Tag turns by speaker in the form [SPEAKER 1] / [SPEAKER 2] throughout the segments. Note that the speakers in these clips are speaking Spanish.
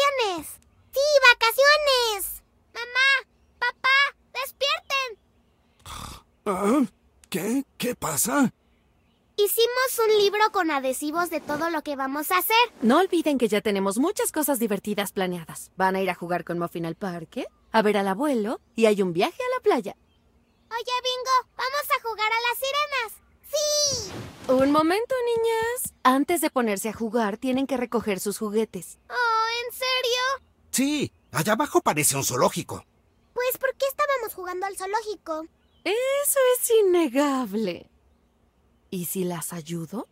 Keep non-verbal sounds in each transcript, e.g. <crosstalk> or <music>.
[SPEAKER 1] vacaciones. Sí, vacaciones. Mamá, papá, despierten.
[SPEAKER 2] Ah, ¿Qué? ¿Qué pasa?
[SPEAKER 1] Hicimos un libro con adhesivos de todo lo que vamos a hacer.
[SPEAKER 3] No olviden que ya tenemos muchas cosas divertidas planeadas. Van a ir a jugar con Muffin al parque, a ver al abuelo y hay un viaje a la playa.
[SPEAKER 1] Oye, Bingo, vamos a jugar a las sirenas.
[SPEAKER 3] ¡Sí! Un momento, niñas. Antes de ponerse a jugar, tienen que recoger sus
[SPEAKER 2] juguetes.
[SPEAKER 1] Oh, ¿en serio?
[SPEAKER 2] Sí, allá abajo parece un zoológico.
[SPEAKER 1] Pues, ¿por qué estábamos jugando al zoológico? Eso es innegable.
[SPEAKER 2] ¿Y si las ayudo?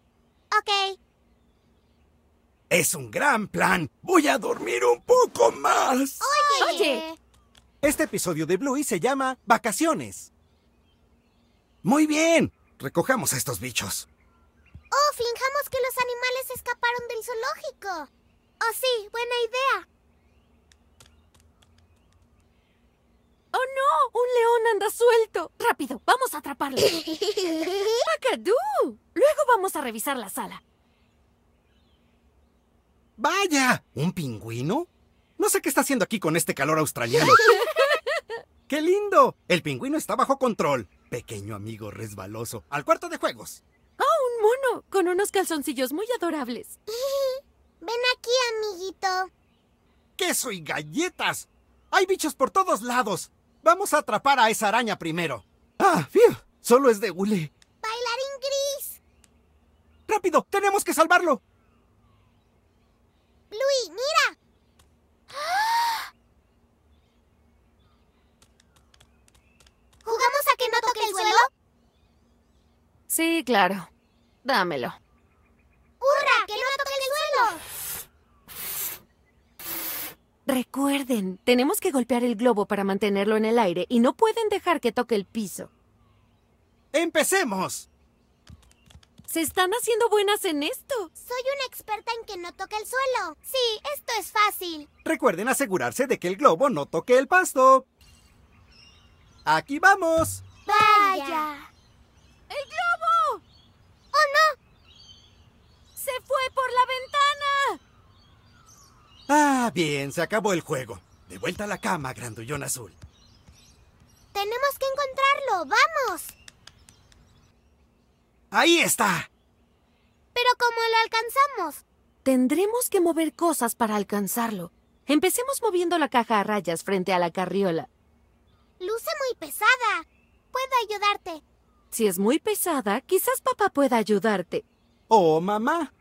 [SPEAKER 2] Ok. Es un gran plan. Voy a dormir un poco más. Oye. Oye. Este episodio de Bluey se llama Vacaciones. Muy bien. Recojamos a estos bichos.
[SPEAKER 1] Oh, fingamos que los animales escaparon del zoológico. Oh, sí, buena idea.
[SPEAKER 3] ¡Oh, no! ¡Un león anda suelto! ¡Rápido! ¡Vamos a atraparlo! <laughs> ¡Pacadú! Luego vamos a revisar la sala.
[SPEAKER 2] ¡Vaya! ¿Un pingüino? No sé qué está haciendo aquí con este calor australiano. <laughs> ¡Qué lindo! El pingüino está bajo control. Pequeño amigo resbaloso. ¡Al cuarto de juegos! mono con unos calzoncillos muy adorables. <laughs> Ven aquí, amiguito. ¡Queso y galletas! ¡Hay bichos por todos lados! Vamos a atrapar a esa araña primero. ¡Ah, fiu! Solo es de hule.
[SPEAKER 1] ¡Bailarín gris!
[SPEAKER 2] ¡Rápido! ¡Tenemos que salvarlo!
[SPEAKER 1] ¡Bluey, mira! <gasps> ¿Jugamos a que no toque el suelo? Sí,
[SPEAKER 3] claro. Dámelo.
[SPEAKER 1] ¡Hurra! ¡Que no toque el suelo!
[SPEAKER 3] Recuerden, tenemos que golpear el globo para mantenerlo en el aire y no pueden dejar que toque el piso. ¡Empecemos!
[SPEAKER 1] Se están haciendo buenas en esto. Soy una experta en que no toque el suelo. Sí, esto es fácil.
[SPEAKER 2] Recuerden asegurarse de que el globo no toque el pasto. Aquí vamos.
[SPEAKER 1] Vaya. El globo.
[SPEAKER 3] ¡Se fue por la ventana!
[SPEAKER 2] Ah, bien, se acabó el juego. De vuelta a la cama, grandullón azul.
[SPEAKER 1] Tenemos que encontrarlo, vamos.
[SPEAKER 2] Ahí
[SPEAKER 3] está.
[SPEAKER 1] Pero ¿cómo lo alcanzamos?
[SPEAKER 3] Tendremos que mover cosas para alcanzarlo. Empecemos moviendo la caja a rayas frente a la carriola.
[SPEAKER 1] Luce muy pesada. Puedo ayudarte.
[SPEAKER 3] Si es muy pesada, quizás papá pueda ayudarte.
[SPEAKER 2] ¡Oh, mamá!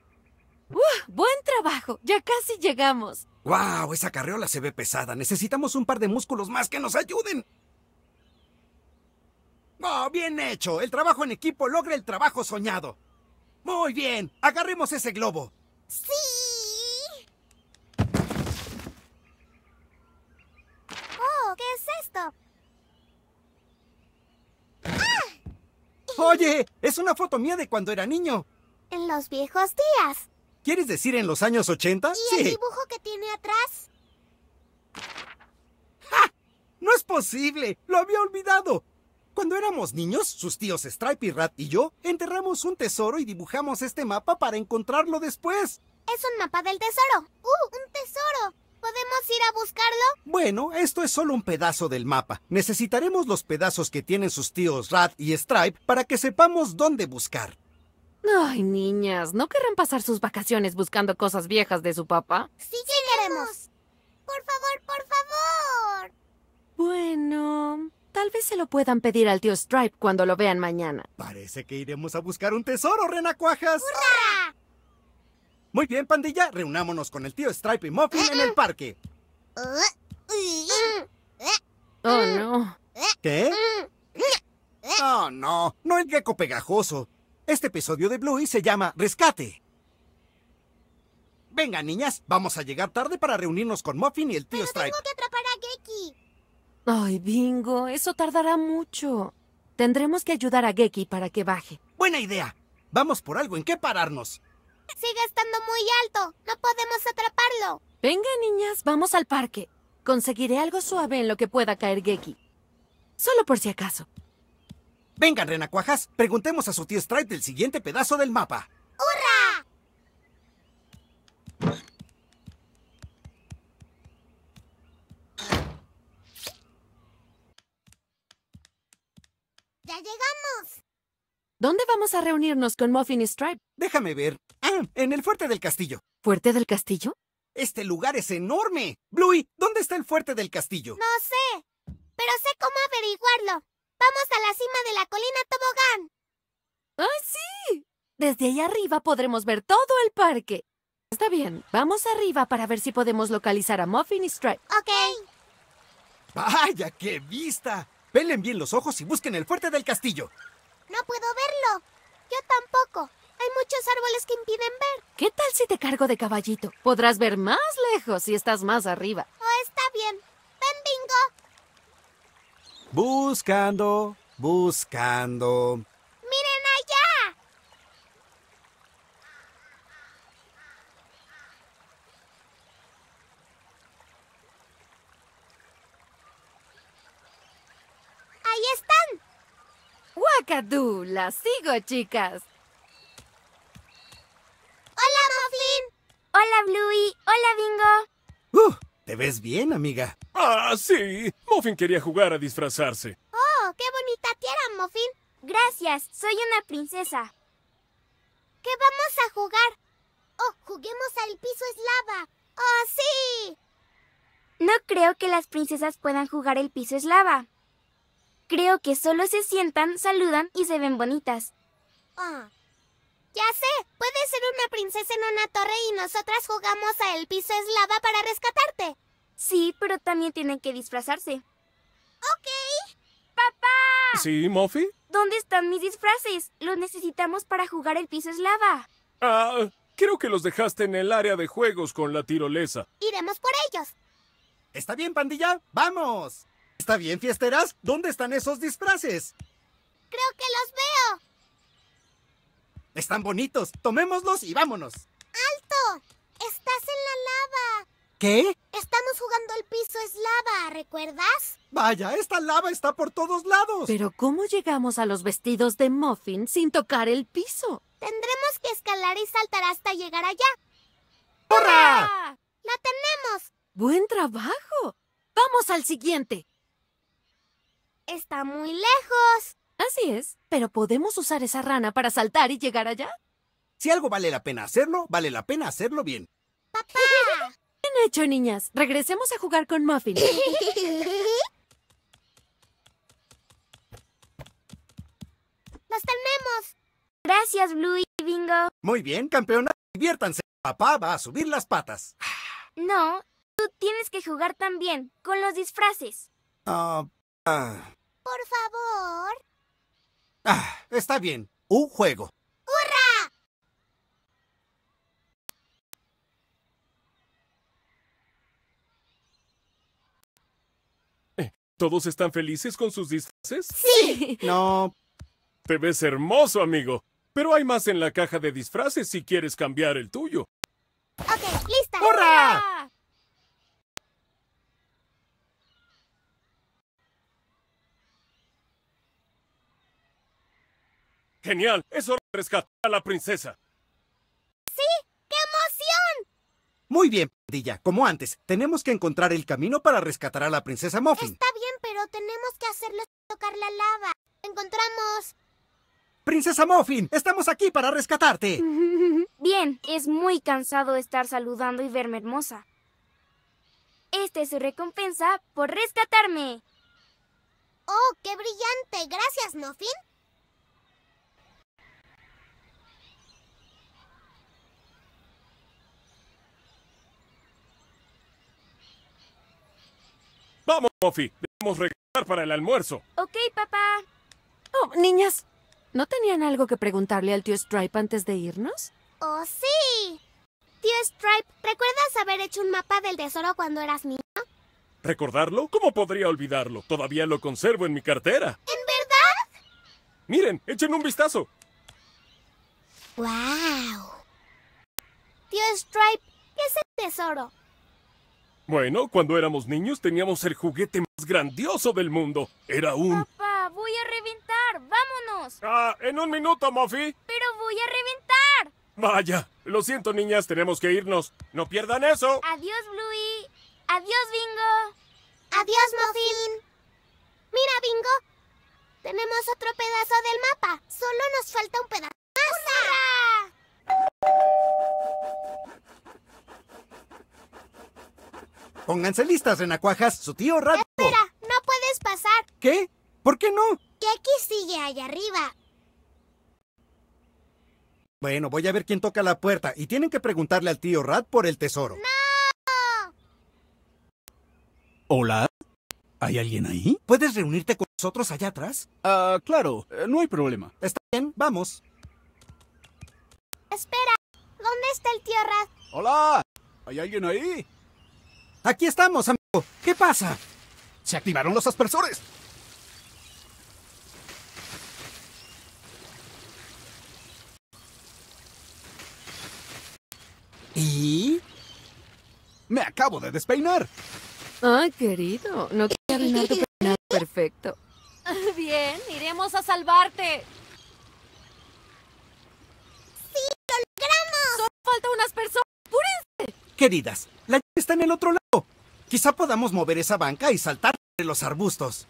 [SPEAKER 1] ¡Uf! ¡Buen trabajo! Ya
[SPEAKER 3] casi
[SPEAKER 2] llegamos. ¡Guau! Esa carreola se ve pesada. Necesitamos un par de músculos más que nos ayuden. ¡Oh, bien hecho! El trabajo en equipo logra el trabajo soñado. Muy bien. Agarremos ese globo. ¡Sí!
[SPEAKER 1] ¡Oh! ¿Qué es esto?
[SPEAKER 2] ¡Ah! ¡Oye! Es una foto mía de cuando era niño.
[SPEAKER 1] En los viejos días.
[SPEAKER 2] ¿Quieres decir en los años 80? ¿Y el dibujo
[SPEAKER 1] que tiene atrás?
[SPEAKER 2] ¡Ja! ¡No es posible! ¡Lo había olvidado! Cuando éramos niños, sus tíos Stripe y Rat y yo enterramos un tesoro y dibujamos este mapa para encontrarlo después. Es un mapa del tesoro. ¡Uh! ¡Un tesoro! ¿Podemos ir a buscarlo? Bueno, esto es solo un pedazo del mapa. Necesitaremos los pedazos que tienen sus tíos Rat y Stripe para que sepamos dónde buscar.
[SPEAKER 3] Ay, niñas, ¿no querrán pasar sus vacaciones buscando cosas viejas de su papá?
[SPEAKER 1] Sí, llegaremos! queremos. Por favor, por favor.
[SPEAKER 3] Bueno, tal vez se lo puedan pedir al tío Stripe cuando lo vean mañana.
[SPEAKER 2] Parece que iremos a buscar un tesoro, renacuajas. ¡Hurra! Muy bien, pandilla, reunámonos con el tío Stripe y Muffin en el parque. Oh, no. ¿Qué? Oh, no, no el gecko pegajoso. Este episodio de Bluey se llama Rescate. Venga, niñas, vamos a llegar tarde para reunirnos con Muffin y el tío Pero tengo que atrapar a Geki. Ay,
[SPEAKER 3] bingo, eso tardará mucho. Tendremos que ayudar a Geki para que baje.
[SPEAKER 2] Buena idea. Vamos por algo en qué pararnos.
[SPEAKER 1] Sigue estando muy alto. No
[SPEAKER 3] podemos atraparlo. Venga, niñas, vamos al parque. Conseguiré algo suave en lo que pueda caer Geki.
[SPEAKER 2] Solo por si acaso. Vengan, renacuajas, preguntemos a su tío Stripe del siguiente pedazo del mapa. ¡Hurra! ¡Ya llegamos!
[SPEAKER 3] ¿Dónde vamos a
[SPEAKER 2] reunirnos con Muffin y Stripe? Déjame ver. Ah, en el Fuerte del Castillo. ¿Fuerte del Castillo? Este lugar es enorme. Bluey, ¿dónde está el Fuerte del Castillo?
[SPEAKER 1] No sé, pero sé cómo averiguarlo. ¡Vamos a la cima de la colina Tobogán! ¡Ah, sí!
[SPEAKER 3] Desde ahí arriba podremos ver todo el parque. Está bien, vamos arriba para ver si podemos localizar a Muffin y Stripe. Ok.
[SPEAKER 2] ¡Vaya, qué vista! Pelen bien los ojos y busquen el fuerte del castillo. No puedo verlo. Yo
[SPEAKER 1] tampoco. Hay muchos árboles que impiden ver. ¿Qué tal si te cargo de caballito? Podrás ver
[SPEAKER 3] más lejos si estás más arriba.
[SPEAKER 1] Oh, está bien. Ven,
[SPEAKER 2] Buscando, buscando.
[SPEAKER 1] ¡Miren allá! ¡Ahí están!
[SPEAKER 3] ¡Wakadu! ¡Las sigo, chicas!
[SPEAKER 1] ¡Hola, Muffin! ¡Hola, Bluey!
[SPEAKER 4] ¡Hola,
[SPEAKER 5] Bingo! ¡Uh! Te ves bien, amiga. Ah, sí. Muffin quería jugar a disfrazarse.
[SPEAKER 1] Oh, qué bonita tierra, Muffin. Gracias, soy una princesa. ¿Qué vamos a jugar? Oh, juguemos al piso eslava. ¡Oh, sí!
[SPEAKER 4] No creo que las princesas puedan jugar el piso eslava. Creo que solo se sientan, saludan y se ven bonitas.
[SPEAKER 1] Ah, ya sé, ¡Puede ser una princesa en una torre y nosotras jugamos a el piso eslava para rescatarte. Sí, pero
[SPEAKER 4] también tienen que disfrazarse.
[SPEAKER 1] Ok.
[SPEAKER 4] ¡Papá!
[SPEAKER 5] ¿Sí, Muffy?
[SPEAKER 4] ¿Dónde están mis disfraces? Los necesitamos
[SPEAKER 2] para jugar el piso eslava.
[SPEAKER 5] Ah, creo que los dejaste en el área de juegos con la tirolesa.
[SPEAKER 2] Iremos por ellos. ¿Está bien, pandilla? ¡Vamos! ¿Está bien, fiesteras? ¿Dónde están esos disfraces?
[SPEAKER 1] Creo que los veo.
[SPEAKER 2] Están bonitos. Tomémoslos y vámonos.
[SPEAKER 1] ¡Alto! Estás en la lava. ¿Qué? Estamos jugando el piso es lava, ¿recuerdas?
[SPEAKER 2] Vaya, esta
[SPEAKER 3] lava está por todos lados. Pero ¿cómo llegamos a los vestidos de Muffin sin tocar el piso?
[SPEAKER 1] Tendremos que escalar y saltar hasta llegar allá.
[SPEAKER 3] ¡Hurra!
[SPEAKER 1] ¡La tenemos!
[SPEAKER 3] ¡Buen trabajo! ¡Vamos al siguiente! Está muy lejos. Así es, pero ¿podemos usar esa rana para saltar y llegar allá?
[SPEAKER 2] Si algo vale la pena hacerlo, vale la pena hacerlo bien.
[SPEAKER 3] ¡Papá! Bien hecho, niñas. Regresemos a jugar con Muffin.
[SPEAKER 6] ¡Nos
[SPEAKER 1] tenemos!
[SPEAKER 4] Gracias, Blue y Bingo.
[SPEAKER 2] Muy bien, campeona. Diviértanse. Papá va a subir las patas.
[SPEAKER 4] No, tú tienes que jugar también, con los disfraces.
[SPEAKER 2] Ah, ah.
[SPEAKER 1] Por favor.
[SPEAKER 2] Ah, está bien. Un juego.
[SPEAKER 5] ¡Hurra! Eh, ¿Todos están felices con sus disfraces? Sí. <laughs> No. Te ves hermoso, amigo. Pero hay más en la caja de disfraces si quieres cambiar el tuyo.
[SPEAKER 1] Ok, lista. ¡Hurra!
[SPEAKER 5] Genial, es hora de rescatar a la princesa.
[SPEAKER 1] ¡Sí! ¡Qué emoción!
[SPEAKER 5] Muy
[SPEAKER 2] bien, pandilla. Como antes, tenemos que encontrar el camino para rescatar a la princesa Muffin. Está
[SPEAKER 1] bien, pero tenemos que hacerlo tocar la lava. Encontramos...
[SPEAKER 2] ¡Princesa Muffin! ¡Estamos aquí para rescatarte!
[SPEAKER 4] <laughs> Bien, es muy cansado estar saludando y verme hermosa. Esta es su recompensa por rescatarme.
[SPEAKER 1] ¡Oh, qué brillante! Gracias, Muffin.
[SPEAKER 5] Vamos, Muffy. Debemos regresar para el almuerzo.
[SPEAKER 1] Ok, papá.
[SPEAKER 3] Oh, niñas. ¿No tenían algo que preguntarle al tío Stripe antes de irnos?
[SPEAKER 1] ¡Oh, sí! Tío Stripe, ¿recuerdas haber hecho un mapa del tesoro cuando eras niño?
[SPEAKER 5] ¿Recordarlo? ¿Cómo podría olvidarlo? Todavía lo conservo en mi cartera.
[SPEAKER 1] ¿En verdad?
[SPEAKER 5] Miren, echen un vistazo.
[SPEAKER 1] ¡Wow! Tío Stripe, ¿qué es el tesoro?
[SPEAKER 5] Bueno, cuando éramos niños teníamos el juguete más grandioso del mundo. Era un...
[SPEAKER 4] Papá, voy a reventar. Vámonos.
[SPEAKER 5] Ah, en un minuto, Muffy.
[SPEAKER 4] Pero voy a reventar.
[SPEAKER 5] Vaya. Lo siento, niñas. Tenemos que irnos. No pierdan eso.
[SPEAKER 1] Adiós, Bluey. Adiós, Bingo. Adiós, Muffin. Mira, Bingo. Tenemos otro pedazo del mapa. Solo nos falta un pedazo. ¡Masa!
[SPEAKER 2] Pónganse listas, renacuajas. Su tío Rat. Espera,
[SPEAKER 1] no puedes pasar.
[SPEAKER 2] ¿Qué? ¿Por qué no?
[SPEAKER 1] aquí sigue allá arriba.
[SPEAKER 2] Bueno, voy a ver quién toca la puerta y tienen que preguntarle al tío Rat por el tesoro. ¡No! ¿Hola? ¿Hay alguien ahí? ¿Puedes reunirte con nosotros allá atrás? Ah, claro, eh, no hay problema. Está bien, vamos.
[SPEAKER 1] Espera, ¿dónde está el tío Rat?
[SPEAKER 2] ¡Hola! ¿Hay alguien ahí? Aquí estamos, amigo. ¿Qué pasa? Se activaron los aspersores.
[SPEAKER 6] ¿Y?
[SPEAKER 2] Me acabo de despeinar.
[SPEAKER 3] Ay, ah, querido, no quiero arruinar tu peinado perfecto. <laughs> Bien, iremos a salvarte. ¡Sí, lo logramos! Solo falta unas personas. ¡Apúrense!
[SPEAKER 2] Queridas, la llave está en el otro lado. Quizá podamos mover esa banca y saltar entre los arbustos.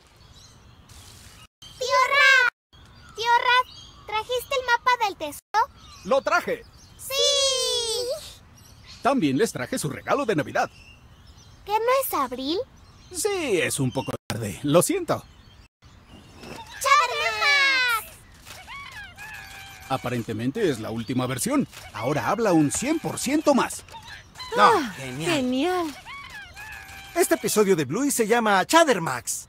[SPEAKER 1] Tío ¡Tiorra! ¿trajiste el mapa del tesoro?
[SPEAKER 2] ¡Lo traje! ¡Sí! También les traje su regalo de Navidad.
[SPEAKER 1] ¿Que no es abril?
[SPEAKER 2] Sí, es un poco tarde. Lo siento.
[SPEAKER 6] ¡Charmax!
[SPEAKER 2] Aparentemente es la última versión. Ahora habla un 100% más. No, ah, genial. genial. Este episodio de Bluey se llama Max.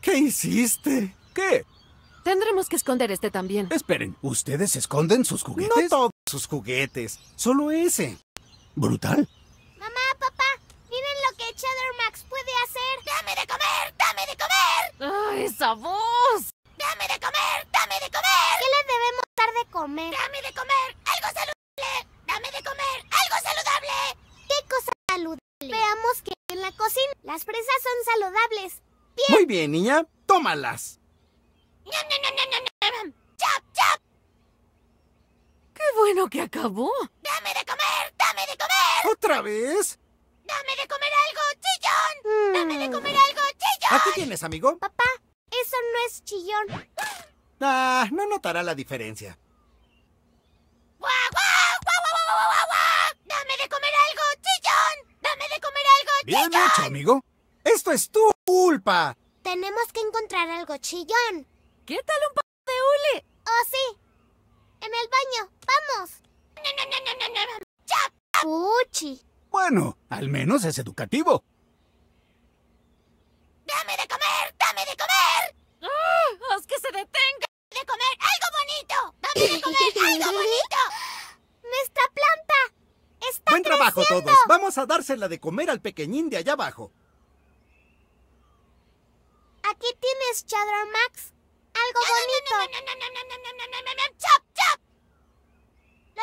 [SPEAKER 2] ¿Qué hiciste? ¿Qué? Tendremos que esconder este también. Esperen, ¿ustedes esconden sus juguetes? No todos sus juguetes, solo ese. Brutal.
[SPEAKER 1] Mamá, papá, miren lo que Chattermax puede hacer. ¡Dame de comer! ¡Dame de comer! ¡Ay, esa voz! ¡Dame de comer! ¡Dame de comer! ¿Qué le debemos dar de comer? ¡Dame de comer! ¡Algo saludable! ¡Dame de comer! ¡Algo saludable! ¿Qué cosa saludable? Veamos que en la cocina las fresas son saludables.
[SPEAKER 2] Bien. Muy bien, niña. Tómalas.
[SPEAKER 6] ¡Nom, nom, nom, chop!
[SPEAKER 2] ¡Qué bueno que acabó!
[SPEAKER 6] ¡Dame de comer! ¡Dame de comer!
[SPEAKER 2] ¿Otra vez?
[SPEAKER 1] ¡Dame de comer algo, chillón! Mm. ¡Dame de comer algo, chillón! ¿Aquí tienes,
[SPEAKER 2] amigo? Papá,
[SPEAKER 1] eso no es chillón.
[SPEAKER 2] Ah, no notará la diferencia.
[SPEAKER 1] ¡Guau, guau! Bien hecho,
[SPEAKER 2] amigo. Esto es tu culpa.
[SPEAKER 1] Tenemos que encontrar algo chillón. ¿Qué tal un poco de Ule? Oh, sí. En el baño. Vamos.
[SPEAKER 7] Uchi. Bueno, al menos es educativo.
[SPEAKER 1] ¡Dame de comer! ¡Dame de comer! ¡Oh, ¡Haz que se detenga! ¡De comer algo bonito! ¡Dame de comer algo bonito! ¡Nuestra <laughs> planta! Buen trabajo todos.
[SPEAKER 2] Vamos a dársela de comer al pequeñín de allá abajo.
[SPEAKER 1] Aquí tienes, Chadron Max. Algo bonito. ¡Chop, chop! ¡Lo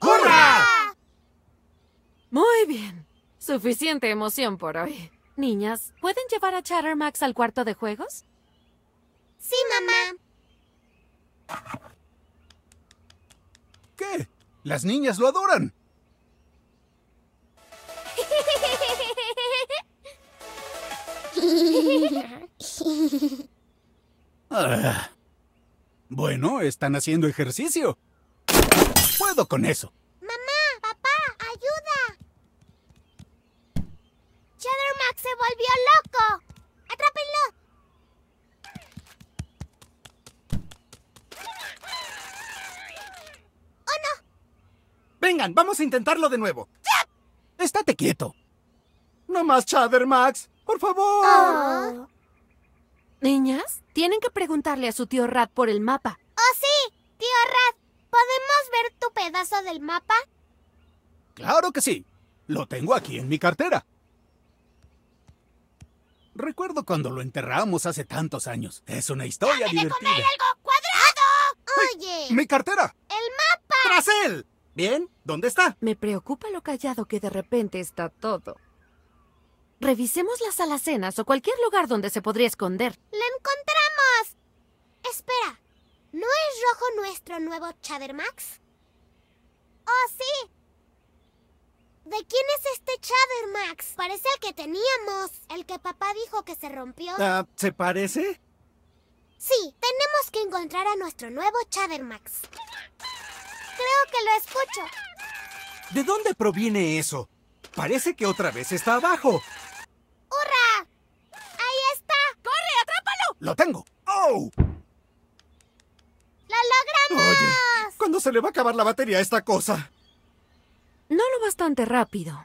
[SPEAKER 1] logramos! ¡Corra!
[SPEAKER 3] Muy bien. Suficiente emoción por hoy. Niñas, ¿pueden llevar a Chattermax al cuarto de juegos?
[SPEAKER 1] Sí, mamá.
[SPEAKER 2] ¿Qué? Las niñas lo adoran.
[SPEAKER 6] <laughs>
[SPEAKER 2] Bueno, están haciendo ejercicio. Puedo con eso. Mamá,
[SPEAKER 1] papá, ayuda. Cheddar se volvió loco.
[SPEAKER 2] vamos a intentarlo de nuevo. ¡Ya! Estate quieto. No más, Chader Max. Por favor.
[SPEAKER 3] Ah. Niñas, tienen que preguntarle a su tío Rat por el mapa.
[SPEAKER 1] ¡Oh, sí! Tío Rat, ¿podemos ver tu pedazo del mapa?
[SPEAKER 7] Claro que sí. Lo tengo aquí en mi cartera.
[SPEAKER 2] Recuerdo cuando lo enterramos hace tantos años. Es una
[SPEAKER 7] historia divertida. De comer
[SPEAKER 6] algo
[SPEAKER 2] cuadrado! ¡Oye! ¡Mi cartera! ¡El mapa! ¡Tras él! ¿Bien? ¿Dónde está? Me preocupa
[SPEAKER 3] lo callado que de repente está todo. Revisemos las alacenas o cualquier lugar donde se podría esconder.
[SPEAKER 1] Lo encontramos! Espera, ¿no es rojo nuestro nuevo Chattermax? ¡Oh, sí! ¿De quién es este Chattermax? Parece el que teníamos, el que papá dijo que se rompió. Ah,
[SPEAKER 2] ¿se parece?
[SPEAKER 1] Sí, tenemos que encontrar a nuestro nuevo Chattermax. Creo que lo escucho.
[SPEAKER 2] ¿De dónde proviene eso? Parece que otra vez está abajo.
[SPEAKER 1] ¡Hurra! ¡Ahí está! ¡Corre, atrápalo!
[SPEAKER 2] ¡Lo tengo! ¡Oh! ¡Lo logramos! Oye, ¿cuándo se le va a acabar la batería a esta cosa? No
[SPEAKER 3] lo bastante rápido.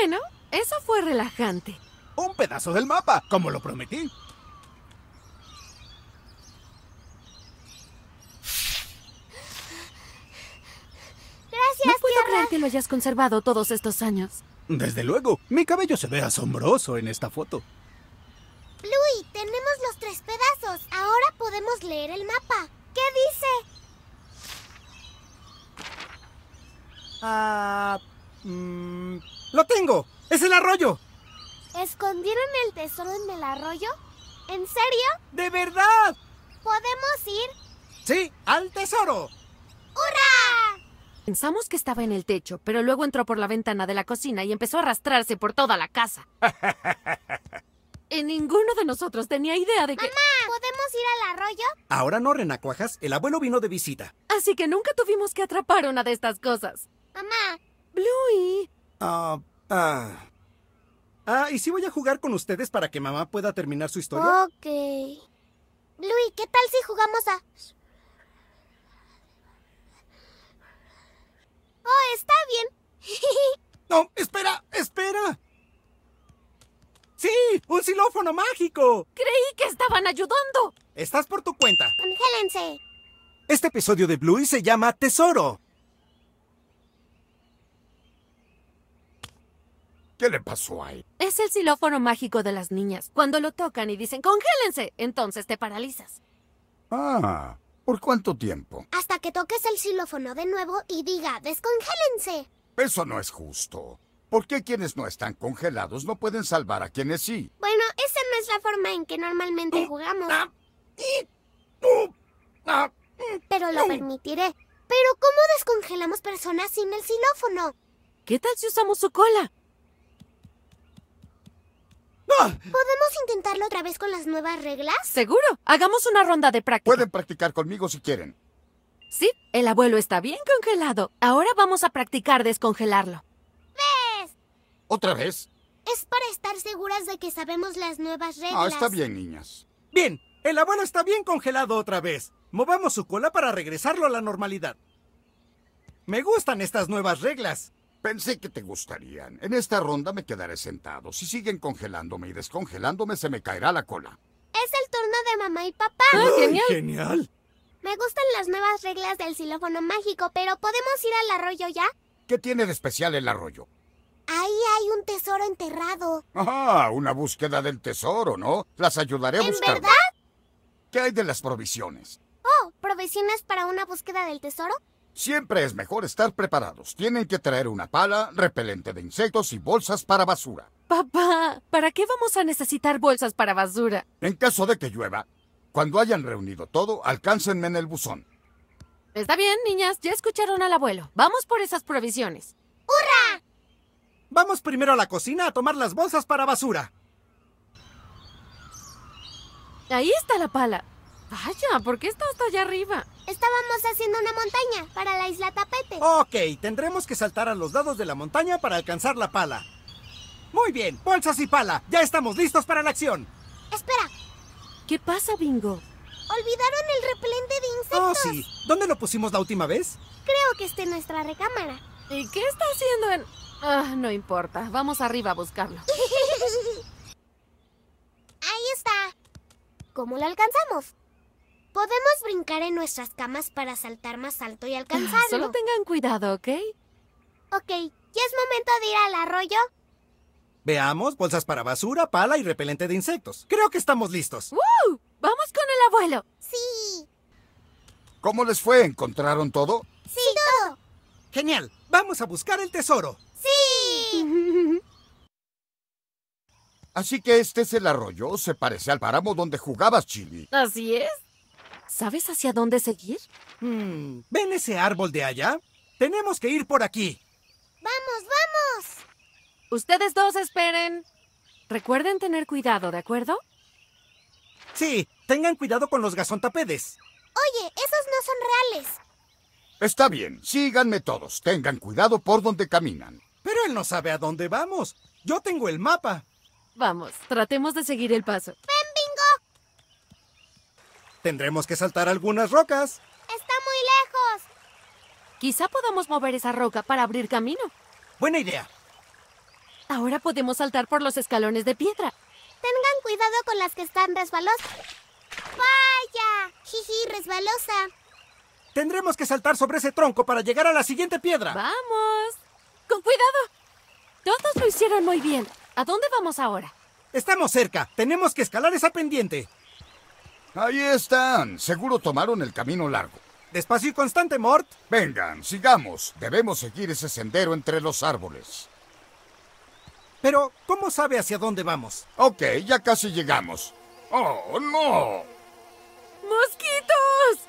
[SPEAKER 3] Bueno, eso fue relajante.
[SPEAKER 2] Un pedazo del mapa, como lo prometí.
[SPEAKER 1] No puedo creer
[SPEAKER 3] que lo hayas conservado todos estos años.
[SPEAKER 2] Desde luego, mi cabello se ve asombroso en esta foto.
[SPEAKER 1] louis tenemos los tres pedazos. Ahora podemos leer el mapa. ¿Qué dice?
[SPEAKER 2] Ah... Mm, ¡Lo tengo! ¡Es el arroyo!
[SPEAKER 1] ¿Escondieron el tesoro en el arroyo? ¿En serio? ¡De verdad! ¿Podemos ir?
[SPEAKER 3] Sí, al tesoro. ¡Hurra! Pensamos que estaba en el techo, pero luego entró por la ventana de la cocina y empezó a arrastrarse por toda la casa. y <laughs> ninguno de nosotros tenía idea de que...
[SPEAKER 1] ¡Mamá! ¿Podemos ir al arroyo?
[SPEAKER 2] Ahora no, renacuajas. El abuelo vino de visita.
[SPEAKER 3] Así que nunca tuvimos que atrapar una de estas cosas. ¡Mamá!
[SPEAKER 2] ¡Bluey! Ah... ah... Ah, y si voy a jugar con ustedes para que mamá pueda terminar su historia.
[SPEAKER 1] Ok. Bluey, ¿qué tal si jugamos a... Oh, está bien. <laughs>
[SPEAKER 2] No, espera, espera. Sí, un xilófono mágico.
[SPEAKER 3] Creí que estaban ayudando. Estás por tu cuenta. Congélense.
[SPEAKER 2] Este episodio de Bluey se llama Tesoro. ¿Qué le pasó a él?
[SPEAKER 3] Es el xilófono mágico de las niñas. Cuando lo tocan y dicen, congélense, entonces te paralizas.
[SPEAKER 7] Ah, ¿Por cuánto tiempo?
[SPEAKER 1] Hasta que toques el xilófono de nuevo y diga, descongélense.
[SPEAKER 7] Eso no es justo. ¿Por qué quienes no están congelados no pueden salvar a quienes sí?
[SPEAKER 1] Bueno, esa no es la forma en que normalmente mm, jugamos. Ah, ah, mm, Pero lo permitiré. Pero ¿cómo descongelamos personas sin el xilófono? ¿Qué tal si usamos su cola? ¡Ah! ¿Podemos intentarlo otra vez con las nuevas reglas?
[SPEAKER 3] Seguro. Hagamos una ronda de práctica. Pueden practicar
[SPEAKER 7] conmigo si quieren.
[SPEAKER 3] Sí, el abuelo está bien congelado. Ahora vamos a practicar descongelarlo.
[SPEAKER 2] ¿Ves? ¿Otra vez?
[SPEAKER 1] Es para estar seguras de que sabemos las nuevas reglas. Ah, está
[SPEAKER 2] bien, niñas. Bien, el abuelo está bien congelado otra vez. Movamos su cola para regresarlo a la normalidad. Me gustan estas nuevas
[SPEAKER 7] reglas. Pensé que te gustarían. En esta ronda me quedaré sentado. Si siguen congelándome y descongelándome, se me caerá la cola.
[SPEAKER 1] Es el turno de mamá y papá. genial! ¡Genial! Me gustan las nuevas reglas del xilófono mágico, pero ¿podemos ir al arroyo ya?
[SPEAKER 7] ¿Qué tiene de especial el arroyo?
[SPEAKER 1] Ahí hay un tesoro enterrado.
[SPEAKER 7] Ah, una búsqueda del tesoro, ¿no? Las ayudaré a ¿En verdad? ¿Qué hay de las provisiones?
[SPEAKER 1] Oh, ¿provisiones para una búsqueda del tesoro?
[SPEAKER 7] Siempre es mejor estar preparados. Tienen que traer una pala, repelente de insectos y bolsas para basura.
[SPEAKER 1] Papá, ¿para qué vamos a
[SPEAKER 3] necesitar bolsas para basura?
[SPEAKER 7] En caso de que llueva, cuando hayan reunido todo, alcáncenme
[SPEAKER 2] en el buzón. Está bien, niñas, ya escucharon
[SPEAKER 3] al abuelo. Vamos por esas provisiones.
[SPEAKER 2] ¡Hurra! Vamos primero a la cocina a tomar las bolsas para basura.
[SPEAKER 1] Ahí está la pala. Vaya, ¿por qué está hasta allá arriba? Estábamos haciendo una montaña para la isla Tapete.
[SPEAKER 2] Ok, tendremos que saltar a los lados de la montaña para alcanzar la pala. Muy bien, bolsas y pala, ya estamos listos para la acción. Espera. ¿Qué pasa, Bingo?
[SPEAKER 1] Olvidaron el repelente
[SPEAKER 2] de insectos. Oh, sí. ¿Dónde lo pusimos la última vez?
[SPEAKER 1] Creo que está en nuestra recámara. ¿Y qué
[SPEAKER 3] está haciendo en...? Ah, no importa. Vamos arriba a buscarlo. <laughs>
[SPEAKER 1] Ahí está. ¿Cómo lo alcanzamos? Podemos brincar en nuestras camas para saltar más alto y ah, alcanzarlo. solo tengan cuidado, ¿ok? Ok, ¿ya es momento de ir al arroyo?
[SPEAKER 2] Veamos, bolsas para basura, pala y repelente de insectos. Creo que estamos listos.
[SPEAKER 1] ¡Woo! ¡Vamos con el abuelo! ¡Sí!
[SPEAKER 7] ¿Cómo les fue? ¿Encontraron todo? ¡Sí, todo! Genial, vamos a buscar el tesoro. ¡Sí! <laughs> Así que este es el arroyo, se parece al páramo donde jugabas, Chili.
[SPEAKER 2] Así es. ¿Sabes hacia dónde seguir? Mm, ¿Ven ese árbol de allá? Tenemos que ir por aquí.
[SPEAKER 3] ¡Vamos, vamos! Ustedes dos esperen.
[SPEAKER 2] Recuerden tener cuidado, ¿de acuerdo? Sí, tengan cuidado con los gazontapedes.
[SPEAKER 1] Oye, esos no son reales.
[SPEAKER 7] Está bien, síganme todos. Tengan cuidado por
[SPEAKER 2] donde caminan. Pero él no sabe a dónde vamos. Yo tengo el mapa.
[SPEAKER 7] Vamos,
[SPEAKER 3] tratemos de seguir el paso. ¡Ven, bingo!
[SPEAKER 2] Tendremos que saltar algunas rocas.
[SPEAKER 1] Está muy lejos.
[SPEAKER 3] Quizá podamos mover esa roca para abrir camino. Buena idea. Ahora podemos saltar por los escalones de piedra.
[SPEAKER 1] Tengan cuidado con las que están resbalosas. ¡Vaya! Jiji, resbalosa.
[SPEAKER 2] Tendremos que saltar sobre ese tronco para llegar a la siguiente piedra.
[SPEAKER 1] ¡Vamos!
[SPEAKER 2] ¡Con cuidado! Todos lo hicieron muy bien. ¿A dónde vamos ahora? Estamos cerca. Tenemos que escalar esa pendiente. Ahí están. Seguro tomaron
[SPEAKER 7] el camino largo. Despacio y constante, Mort. Vengan, sigamos. Debemos seguir ese sendero entre los árboles. Pero, ¿cómo sabe hacia dónde vamos? Ok, ya casi llegamos. ¡Oh, no!
[SPEAKER 3] ¡Mosquitos!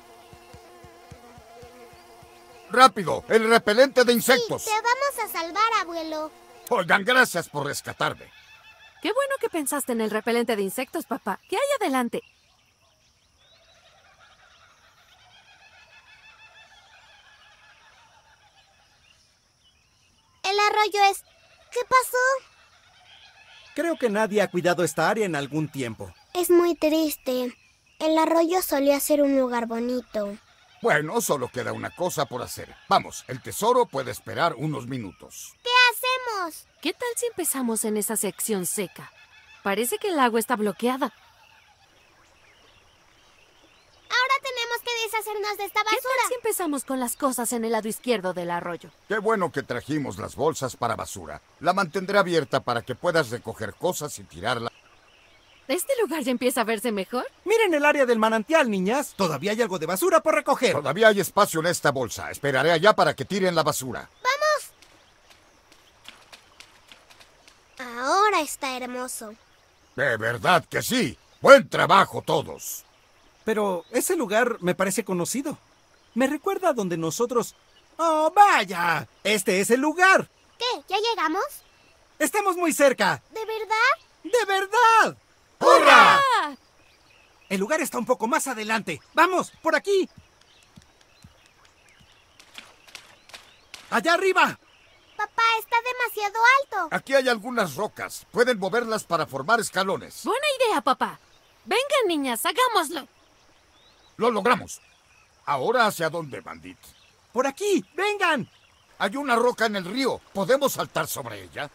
[SPEAKER 7] ¡Rápido! ¡El repelente de insectos! te
[SPEAKER 1] vamos a salvar, abuelo.
[SPEAKER 7] Oigan, gracias por rescatarme.
[SPEAKER 1] Qué bueno que pensaste
[SPEAKER 3] en el repelente de insectos, papá. ¿Qué hay adelante?
[SPEAKER 1] el arroyo es... ¿Qué pasó?
[SPEAKER 2] Creo que nadie ha cuidado esta área en algún tiempo.
[SPEAKER 1] Es muy triste. El arroyo solía ser un lugar
[SPEAKER 7] bonito. Bueno, solo queda una cosa por hacer. Vamos, el tesoro puede esperar unos minutos.
[SPEAKER 3] ¿Qué hacemos? ¿Qué tal si empezamos en esa sección seca? Parece que el agua está bloqueada. hacernos de esta basura. ¿Qué tal si empezamos con las cosas en el lado izquierdo del arroyo?
[SPEAKER 7] Qué bueno que trajimos las bolsas para basura. La mantendré abierta para que puedas recoger cosas y tirarla.
[SPEAKER 3] ¿Este lugar ya empieza a verse mejor?
[SPEAKER 7] Miren el área del manantial, niñas. Todavía hay algo de basura por recoger. Todavía hay espacio en esta bolsa. Esperaré allá para que tiren la basura.
[SPEAKER 1] ¡Vamos! Ahora está hermoso.
[SPEAKER 7] De verdad que sí. Buen trabajo todos.
[SPEAKER 2] Pero ese lugar me parece conocido. Me recuerda a donde nosotros... ¡Oh, vaya! Este es el lugar. ¿Qué? ¿Ya llegamos? Estamos muy cerca. ¿De verdad? ¡De verdad! ¡Hurra! El lugar está un poco más adelante. ¡Vamos! ¡Por aquí! ¡Allá arriba!
[SPEAKER 1] Papá, está demasiado alto.
[SPEAKER 7] Aquí hay algunas rocas. Pueden moverlas para formar escalones.
[SPEAKER 3] Buena idea, papá. Vengan, niñas, hagámoslo.
[SPEAKER 7] Lo logramos. Ahora hacia dónde, Bandit. Por aquí, vengan. Hay una roca en el
[SPEAKER 2] río. ¿Podemos saltar sobre ella?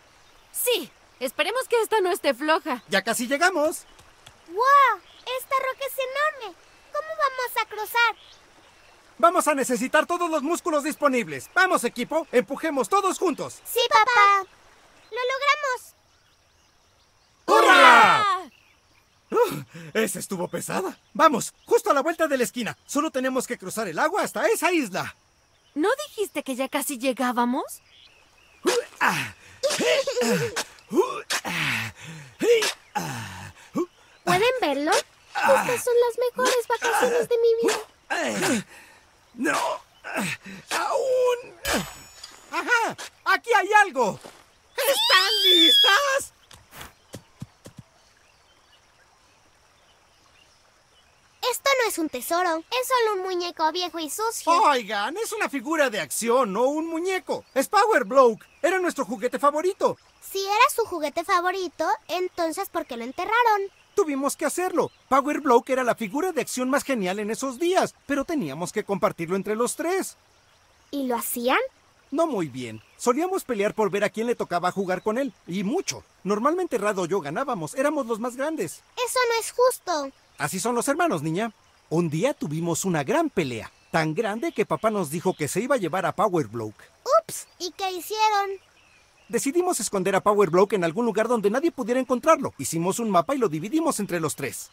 [SPEAKER 1] Sí. Esperemos que esta no esté floja.
[SPEAKER 2] Ya casi llegamos.
[SPEAKER 1] ¡Guau! Esta roca es enorme. ¿Cómo vamos a cruzar?
[SPEAKER 2] Vamos a necesitar todos los músculos disponibles. Vamos, equipo. Empujemos todos juntos.
[SPEAKER 1] Sí, papá. Lo logramos. ¡Hurra!
[SPEAKER 2] ¡Uh! esa estuvo pesada. Vamos, justo a la vuelta de la esquina. Solo tenemos que cruzar el agua hasta esa isla. ¿No dijiste que ya casi llegábamos?
[SPEAKER 3] ¿Pueden verlo? Estas son las mejores vacaciones de mi vida.
[SPEAKER 6] No,
[SPEAKER 2] aún. Ajá, aquí hay algo. ¿Están listas?
[SPEAKER 1] Esto no es un tesoro, es solo un muñeco viejo y sucio. Oigan, es
[SPEAKER 2] una figura de acción, no un muñeco. Es Power Bloke, era nuestro juguete favorito. Si era su juguete favorito, entonces ¿por qué lo enterraron? Tuvimos que hacerlo. Power Bloke era la figura de acción más genial en esos días, pero teníamos que compartirlo entre los tres. ¿Y lo hacían? No muy bien. Solíamos pelear por ver a quién le tocaba jugar con él, y mucho. Normalmente Rado y yo ganábamos, éramos los más grandes.
[SPEAKER 1] Eso no es justo.
[SPEAKER 2] Así son los hermanos, niña. Un día tuvimos una gran pelea, tan grande que papá nos dijo que se iba a llevar a Power Bloke. ¡Ups! ¿Y qué hicieron? Decidimos esconder a Power Bloke en algún lugar donde nadie pudiera encontrarlo. Hicimos un mapa y lo dividimos entre los tres.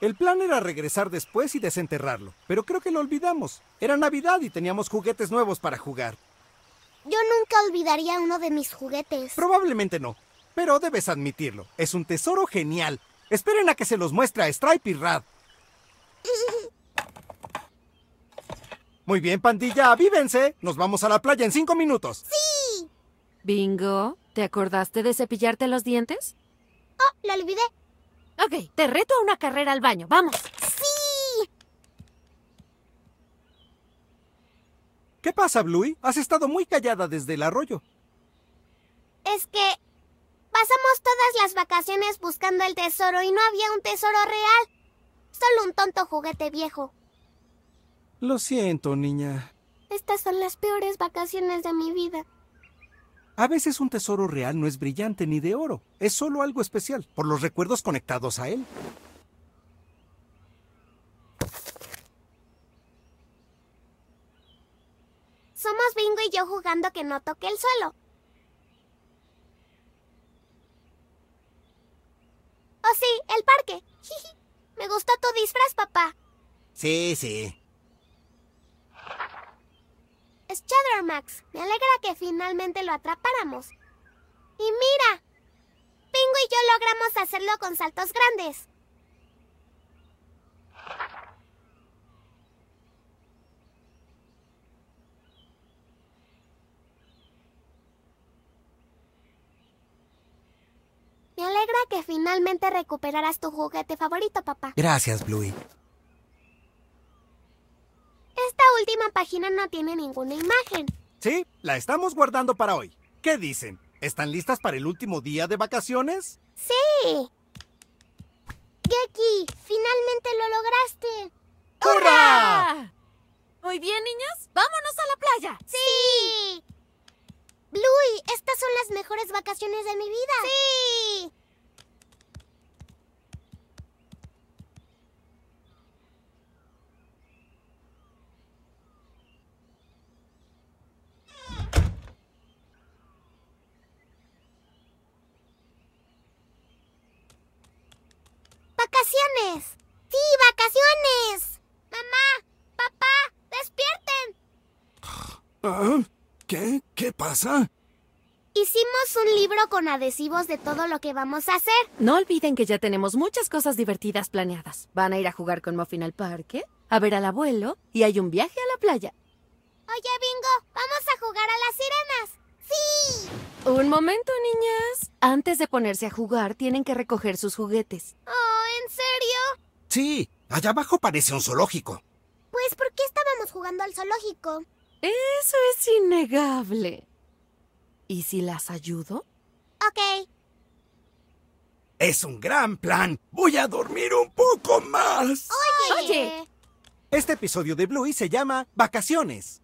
[SPEAKER 2] El plan era regresar después y desenterrarlo, pero creo que lo olvidamos. Era Navidad y teníamos juguetes nuevos para jugar. Yo nunca olvidaría uno de mis juguetes. Probablemente no, pero debes admitirlo, es un tesoro genial. Esperen a que se los muestre a Stripe y Rad. Muy bien, pandilla, avívense. Nos vamos a la playa en cinco minutos. ¡Sí!
[SPEAKER 3] Bingo, ¿te acordaste de cepillarte los dientes? Oh, lo olvidé. Ok, te reto a una carrera al baño. ¡Vamos! ¡Sí!
[SPEAKER 2] ¿Qué pasa, Bluey? Has estado muy callada desde el arroyo.
[SPEAKER 1] Es que Pasamos todas las vacaciones buscando el tesoro y no había un tesoro real. Solo un tonto juguete viejo.
[SPEAKER 2] Lo siento, niña.
[SPEAKER 1] Estas son las peores vacaciones de mi vida.
[SPEAKER 2] A veces un tesoro real no es brillante ni de oro, es solo algo especial, por los recuerdos conectados a él.
[SPEAKER 1] Somos Bingo y yo jugando que no toque el suelo. Oh, sí, el parque. Me gustó tu disfraz, papá.
[SPEAKER 2] Sí, sí.
[SPEAKER 1] ¡Es Shadow Max, me alegra que finalmente lo atrapáramos. Y mira, Pingo y yo logramos hacerlo con saltos grandes. Me alegra que finalmente recuperaras tu juguete favorito, papá.
[SPEAKER 2] Gracias, Bluey. Esta
[SPEAKER 1] última página no tiene ninguna imagen.
[SPEAKER 2] Sí, la estamos guardando para hoy. ¿Qué dicen? ¿Están listas para el último día de vacaciones? ¡Sí!
[SPEAKER 1] Geki, finalmente lo lograste. ¡Hurra! Muy bien, niños. Vámonos a la playa. sí. Bluey, estas son las mejores vacaciones de mi vida. Sí. Hicimos un libro con adhesivos de todo lo que vamos a hacer.
[SPEAKER 3] No olviden que ya tenemos muchas cosas divertidas planeadas. Van a ir a jugar con Muffin al parque, a ver al abuelo y hay un viaje a la playa.
[SPEAKER 1] Oye, Bingo, vamos a jugar a las sirenas.
[SPEAKER 3] ¡Sí! Un momento, niñas. Antes de ponerse a jugar, tienen que recoger sus
[SPEAKER 2] juguetes.
[SPEAKER 1] Oh, ¿en serio?
[SPEAKER 2] Sí, allá abajo parece un zoológico.
[SPEAKER 1] Pues, ¿por qué estábamos jugando al zoológico? Eso es innegable.
[SPEAKER 2] ¿Y si las ayudo? Ok. Es un gran plan. Voy a dormir un poco más. Oye. Este episodio de Bluey se llama Vacaciones.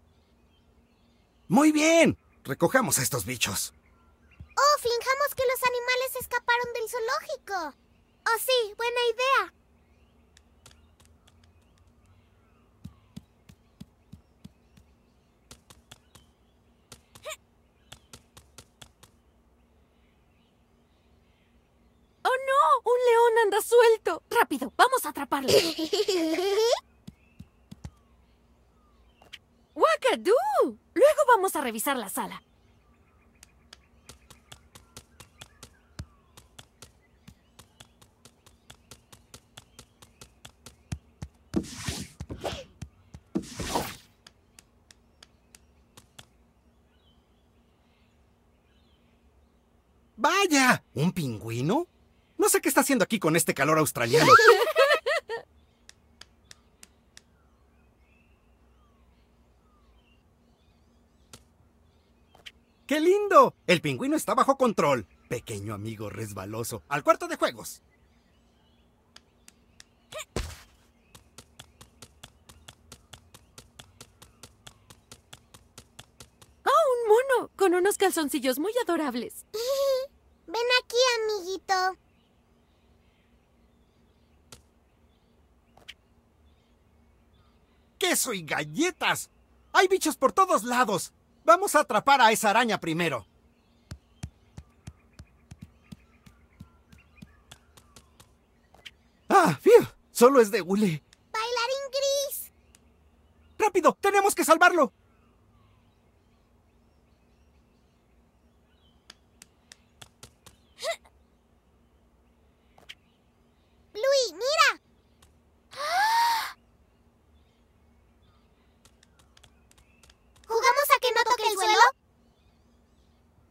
[SPEAKER 2] Muy bien. Recojamos a estos bichos.
[SPEAKER 1] Oh, ¡Finjamos que los animales escaparon del zoológico. Oh, sí, buena idea.
[SPEAKER 3] no! ¡Un león anda suelto! ¡Rápido! ¡Vamos a atraparlo! <laughs> ¡Wakadú! Luego vamos a revisar la sala.
[SPEAKER 2] ¡Vaya! ¿Un pingüino? No sé qué está haciendo aquí con este calor australiano. <laughs> ¡Qué lindo! El pingüino está bajo control. Pequeño amigo resbaloso. Al cuarto de juegos.
[SPEAKER 3] ¡Oh, un mono! Con unos calzoncillos muy adorables.
[SPEAKER 1] <laughs> Ven aquí, amiguito.
[SPEAKER 2] queso y galletas. Hay bichos por todos lados. Vamos a atrapar a esa araña primero. ¡Ah, Solo es de hule.
[SPEAKER 1] ¡Bailarín gris!
[SPEAKER 2] ¡Rápido! ¡Tenemos que salvarlo!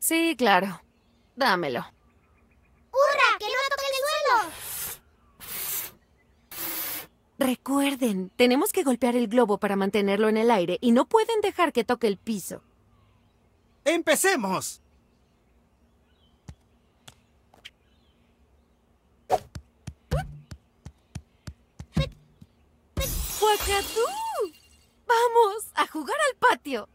[SPEAKER 3] Sí, claro. Dámelo.
[SPEAKER 1] ¡Hurra! ¡Que no toque el suelo!
[SPEAKER 3] Recuerden, tenemos que golpear el globo para mantenerlo en el aire y no pueden dejar que toque el piso. ¡Empecemos!
[SPEAKER 6] ¡Guacatú!
[SPEAKER 1] ¡Vamos a jugar al patio!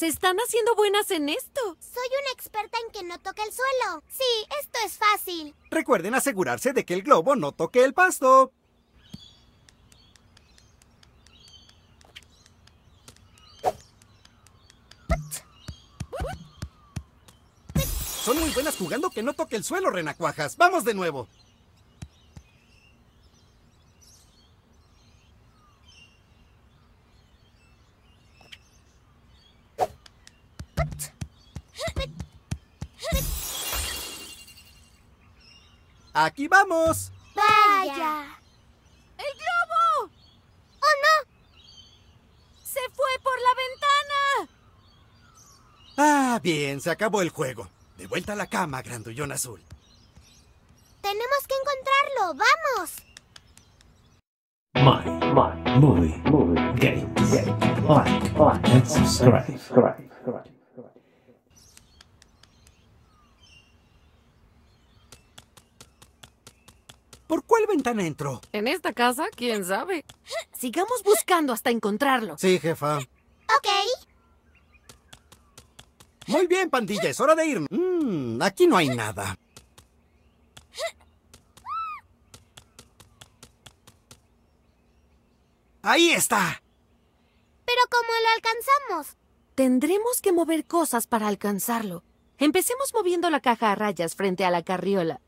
[SPEAKER 1] Se están haciendo buenas en esto. Soy una experta en que no toque el suelo. Sí, esto es fácil.
[SPEAKER 2] Recuerden asegurarse de que el globo no toque el pasto. Son muy buenas jugando que no toque el suelo, renacuajas. Vamos de nuevo. ¡Aquí vamos!
[SPEAKER 6] ¡Vaya! ¡El globo!
[SPEAKER 3] ¡Oh, no! ¡Se fue por la ventana!
[SPEAKER 2] Ah, bien, se acabó el juego. De vuelta a la cama, grandullón azul. Tenemos que
[SPEAKER 6] encontrarlo, vamos. My, my, movie, movie, game, game, like, like, and subscribe.
[SPEAKER 2] ¿Por cuál ventana entró?
[SPEAKER 3] En esta casa, quién sabe. Sigamos buscando hasta encontrarlo. Sí, jefa. Ok.
[SPEAKER 2] Muy bien, pandilla, es hora de ir. Mm, aquí no hay nada. ¡Ahí está!
[SPEAKER 1] Pero ¿cómo lo alcanzamos?
[SPEAKER 3] Tendremos que mover cosas para alcanzarlo. Empecemos moviendo la caja a rayas frente a la carriola.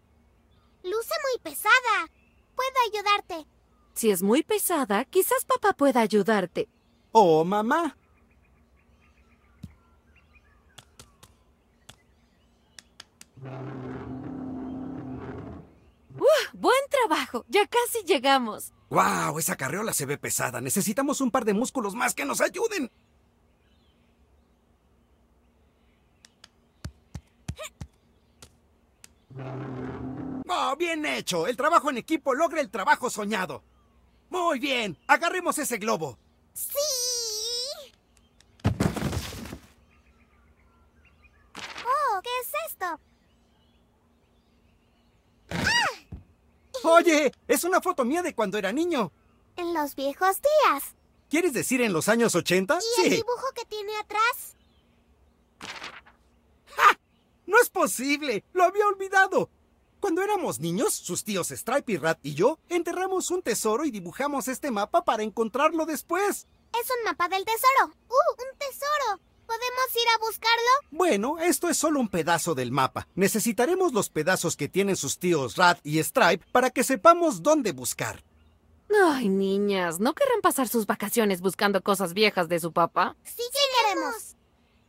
[SPEAKER 1] Luce muy pesada. Puedo ayudarte.
[SPEAKER 3] Si es muy pesada, quizás papá pueda ayudarte. oh, mamá. ¡Buen trabajo! Ya casi llegamos.
[SPEAKER 6] ¡Guau! Esa
[SPEAKER 2] carreola se ve pesada. Necesitamos un par de músculos más que nos ayuden. <laughs> Oh, ¡Bien hecho! El trabajo en equipo logra el trabajo soñado. Muy bien, agarremos ese globo. ¡Sí!
[SPEAKER 1] Oh, ¿qué es esto?
[SPEAKER 2] ¡Ah! Oye, es una foto mía de cuando era niño.
[SPEAKER 1] En los viejos días.
[SPEAKER 2] ¿Quieres decir en los años 80? ¿Y el
[SPEAKER 1] dibujo que tiene atrás?
[SPEAKER 2] ¡Ja! ¡No es posible! ¡Lo había olvidado! Cuando éramos niños, sus tíos Stripe y Rat y yo enterramos un tesoro y dibujamos este mapa para encontrarlo después. Es
[SPEAKER 1] un mapa del tesoro. ¡Uh! ¡Un tesoro! ¿Podemos ir a buscarlo?
[SPEAKER 2] Bueno, esto es solo un pedazo del mapa. Necesitaremos los pedazos que tienen sus tíos Rat y Stripe para que sepamos dónde buscar.
[SPEAKER 1] Ay,
[SPEAKER 3] niñas, ¿no querrán pasar sus vacaciones buscando cosas viejas de su papá?
[SPEAKER 1] Sí, queremos.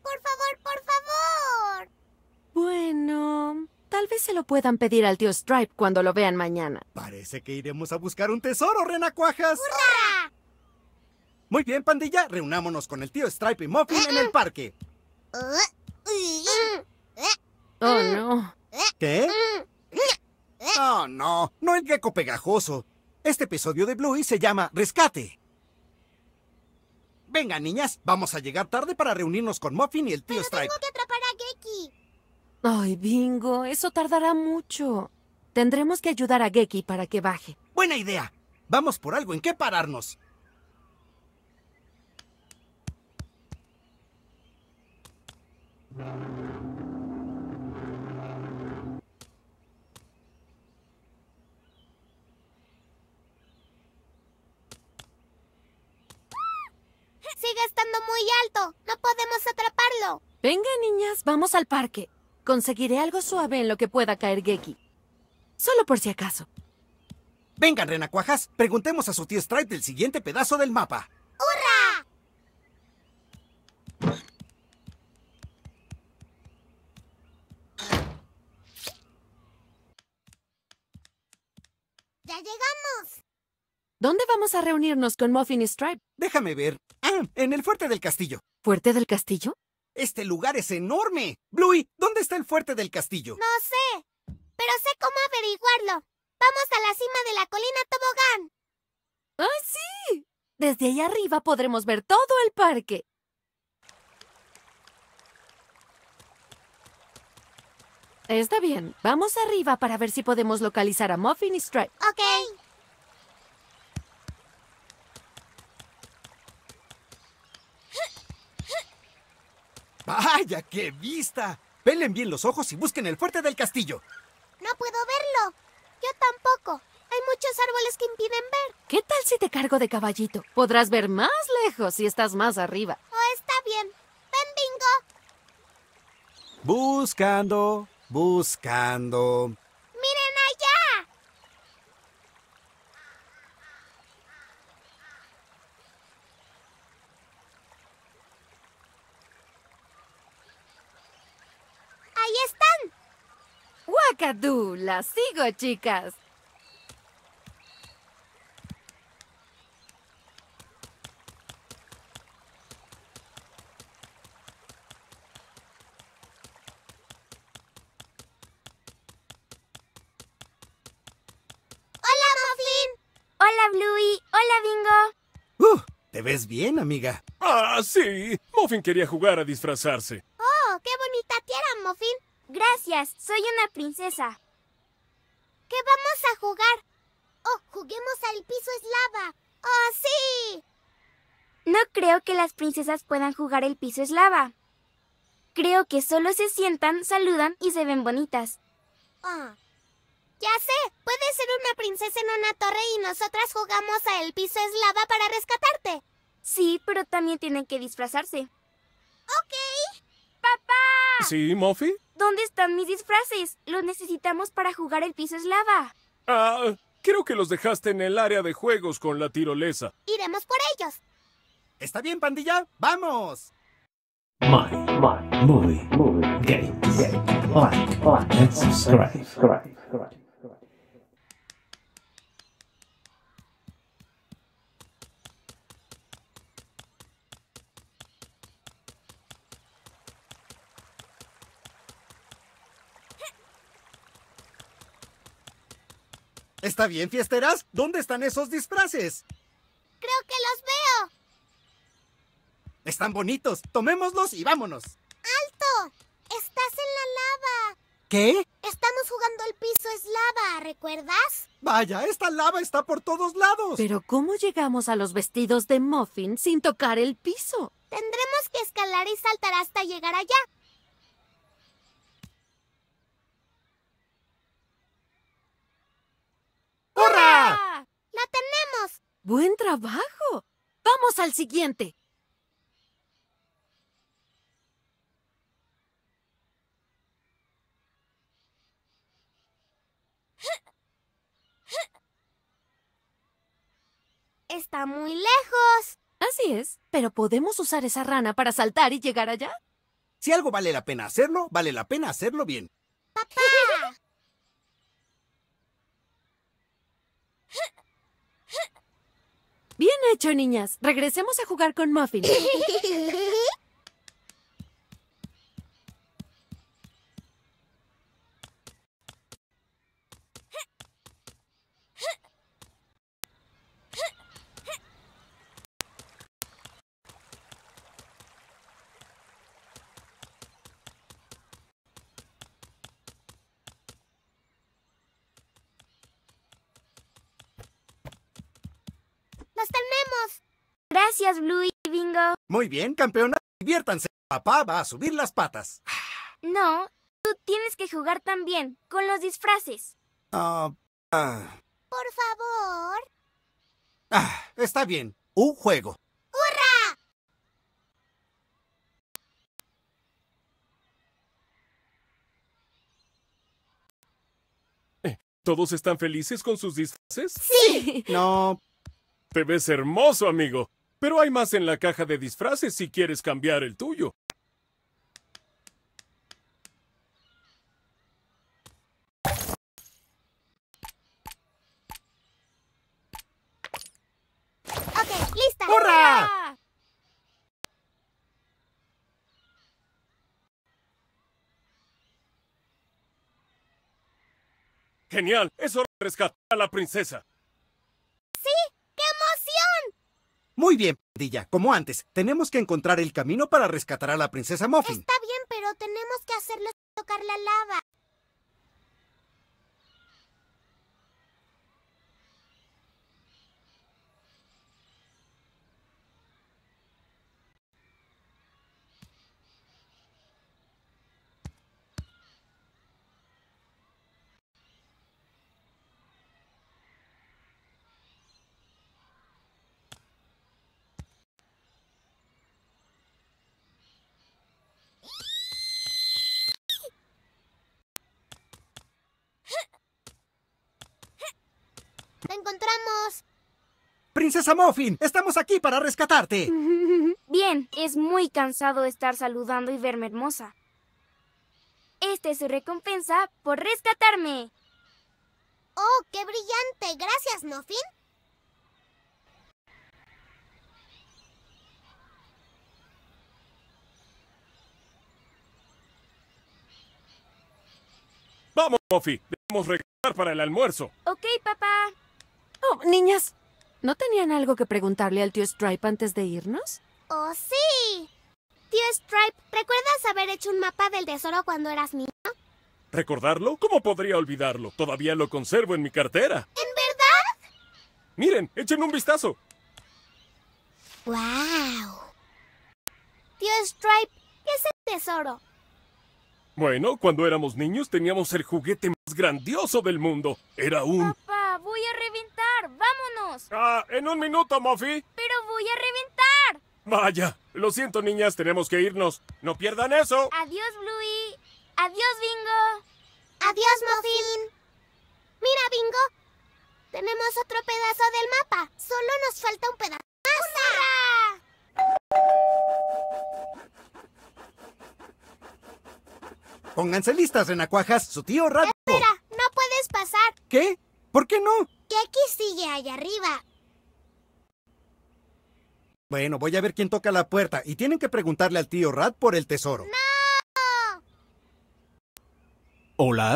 [SPEAKER 2] Por favor, por favor.
[SPEAKER 3] Bueno, Tal vez se lo puedan pedir al tío Stripe cuando lo vean mañana.
[SPEAKER 2] Parece que iremos a buscar un tesoro, renacuajas. ¡Hurra! Muy bien, pandilla, reunámonos con el tío Stripe y Muffin en el parque. Oh, no. ¿Qué? Oh, no, no el gecko pegajoso. Este episodio de Bluey se llama Rescate. Venga, niñas, vamos a llegar tarde para reunirnos con Muffin y el tío Pero Stripe. Tengo que
[SPEAKER 3] atrapar Ay, bingo, eso tardará mucho. Tendremos que ayudar a Geki para que baje.
[SPEAKER 2] Buena idea. Vamos por algo en qué pararnos.
[SPEAKER 1] Sigue estando muy alto. No podemos atraparlo.
[SPEAKER 3] Venga, niñas, vamos al parque. Conseguiré algo suave en lo que pueda caer Geki.
[SPEAKER 2] Solo por si acaso. Vengan, renacuajas. Preguntemos a su tío Stripe el siguiente pedazo del mapa. ¡Hurra!
[SPEAKER 1] ¡Ya llegamos!
[SPEAKER 3] ¿Dónde vamos a reunirnos con Muffin y Stripe?
[SPEAKER 2] Déjame ver. Ah, en el Fuerte del Castillo. ¿Fuerte del Castillo? Este lugar es enorme. Bluey, ¿dónde está el fuerte del castillo?
[SPEAKER 1] No sé, pero sé cómo averiguarlo. Vamos a la cima de la colina Tobogán. ¡Ah, sí!
[SPEAKER 3] Desde ahí arriba podremos ver todo el parque. Está bien, vamos arriba para ver si podemos localizar a Muffin y Stripe.
[SPEAKER 1] Ok.
[SPEAKER 2] ¡Vaya, qué vista! Pelen bien los ojos y busquen el fuerte del castillo.
[SPEAKER 1] No puedo verlo. Yo tampoco. Hay muchos árboles que impiden ver. ¿Qué tal si te
[SPEAKER 3] cargo de caballito? Podrás ver más lejos si estás más arriba.
[SPEAKER 1] Oh, está bien.
[SPEAKER 2] Ven, bingo. Buscando, buscando.
[SPEAKER 1] ¡Cacadú!
[SPEAKER 3] ¡La sigo, chicas!
[SPEAKER 4] Hola, Bluey. Hola,
[SPEAKER 5] Bingo. Uh, te ves bien, amiga. Ah, sí. Muffin quería jugar a disfrazarse.
[SPEAKER 1] Gracias, soy una princesa. ¿Qué vamos a jugar? Oh, juguemos al piso eslava. ¡Oh, sí!
[SPEAKER 4] No creo que las princesas puedan jugar el piso eslava. Creo que solo se sientan, saludan y se ven bonitas.
[SPEAKER 1] Ah, Ya sé, puedes ser una princesa en una torre y nosotras jugamos a el piso eslava para rescatarte. Sí,
[SPEAKER 4] pero también tienen que disfrazarse.
[SPEAKER 1] Ok.
[SPEAKER 4] ¡Papá! ¿Sí, Muffy? ¿Dónde están mis disfraces? Los necesitamos para jugar el piso eslava.
[SPEAKER 5] Ah, creo que los dejaste en el área de juegos con la tirolesa.
[SPEAKER 2] Iremos por ellos. ¿Está bien, pandilla? ¡Vamos!
[SPEAKER 6] like, like,
[SPEAKER 2] Está bien, fiesteras. ¿Dónde están esos disfraces?
[SPEAKER 1] Creo que los veo.
[SPEAKER 2] Están bonitos. Tomémoslos y vámonos.
[SPEAKER 1] ¡Alto! Estás en la lava. ¿Qué? Estamos jugando el piso es lava, ¿recuerdas?
[SPEAKER 2] Vaya, esta lava está por todos lados. Pero ¿cómo
[SPEAKER 3] llegamos a los vestidos de Muffin sin tocar el piso?
[SPEAKER 1] Tendremos que escalar y saltar hasta llegar allá. tenemos!
[SPEAKER 3] ¡Buen trabajo! ¡Vamos al siguiente! Está muy lejos. Así es, pero ¿podemos usar esa rana para saltar y llegar allá?
[SPEAKER 2] Si algo vale la pena hacerlo, vale la pena hacerlo bien. ¡Papá!
[SPEAKER 6] <laughs>
[SPEAKER 3] Bien hecho, niñas. Regresemos a jugar con Muffin. <laughs>
[SPEAKER 4] Gracias, Blue y Bingo.
[SPEAKER 2] Muy bien, campeona. Diviértanse. Papá va a subir las patas.
[SPEAKER 4] No, tú tienes que jugar también, con los disfraces.
[SPEAKER 2] Ah, ah.
[SPEAKER 4] Por favor.
[SPEAKER 2] Ah, está bien. Un juego. ¡Hurra!
[SPEAKER 5] Eh, ¿Todos están felices con sus disfraces? Sí. No. Te ves hermoso, amigo. Pero hay más en la caja de disfraces si quieres cambiar el tuyo.
[SPEAKER 1] Ok, lista. ¡Hurra!
[SPEAKER 5] Genial, es hora de rescatar a la princesa.
[SPEAKER 2] Muy bien, pandilla, como antes, tenemos que encontrar el camino para rescatar a la princesa Muffin.
[SPEAKER 1] Está bien, pero tenemos que hacerlo tocar la lava.
[SPEAKER 2] princesa Muffin! ¡Estamos aquí para rescatarte!
[SPEAKER 4] <laughs> Bien, es muy cansado estar saludando y verme hermosa. Esta es su recompensa por rescatarme.
[SPEAKER 1] ¡Oh, qué brillante! Gracias, Muffin.
[SPEAKER 5] Vamos, Muffy. Debemos regresar para el almuerzo.
[SPEAKER 4] Ok, papá.
[SPEAKER 3] Oh, niñas, ¿No tenían algo que preguntarle al tío Stripe antes de irnos?
[SPEAKER 1] ¡Oh, sí! Tío Stripe, ¿recuerdas haber hecho un mapa del tesoro cuando eras niño?
[SPEAKER 5] ¿Recordarlo? ¿Cómo podría olvidarlo? Todavía lo conservo en mi cartera.
[SPEAKER 1] ¿En verdad?
[SPEAKER 5] Miren, echen un vistazo.
[SPEAKER 1] ¡Guau! Tío Stripe, ¿qué es el tesoro?
[SPEAKER 5] Bueno, cuando éramos niños teníamos el juguete más grandioso del mundo. Era un... Ah, en un minuto, Mofi.
[SPEAKER 4] Pero voy a reventar.
[SPEAKER 5] Vaya, lo siento, niñas, tenemos que irnos. No pierdan eso.
[SPEAKER 1] Adiós, Bluey. Adiós, Bingo. Adiós, Muffin. Mira, Bingo. Tenemos otro pedazo del mapa. Solo nos falta un pedazo.
[SPEAKER 2] ¡Pónganse listas, renacuajas! ¡Su tío rápido. ¡Espera!
[SPEAKER 6] ¡No
[SPEAKER 1] puedes pasar!
[SPEAKER 2] ¿Qué? ¿Por qué no?
[SPEAKER 1] aquí sigue allá arriba.
[SPEAKER 2] Bueno, voy a ver quién toca la puerta y tienen que preguntarle al tío Rat por el tesoro. ¡No! Hola.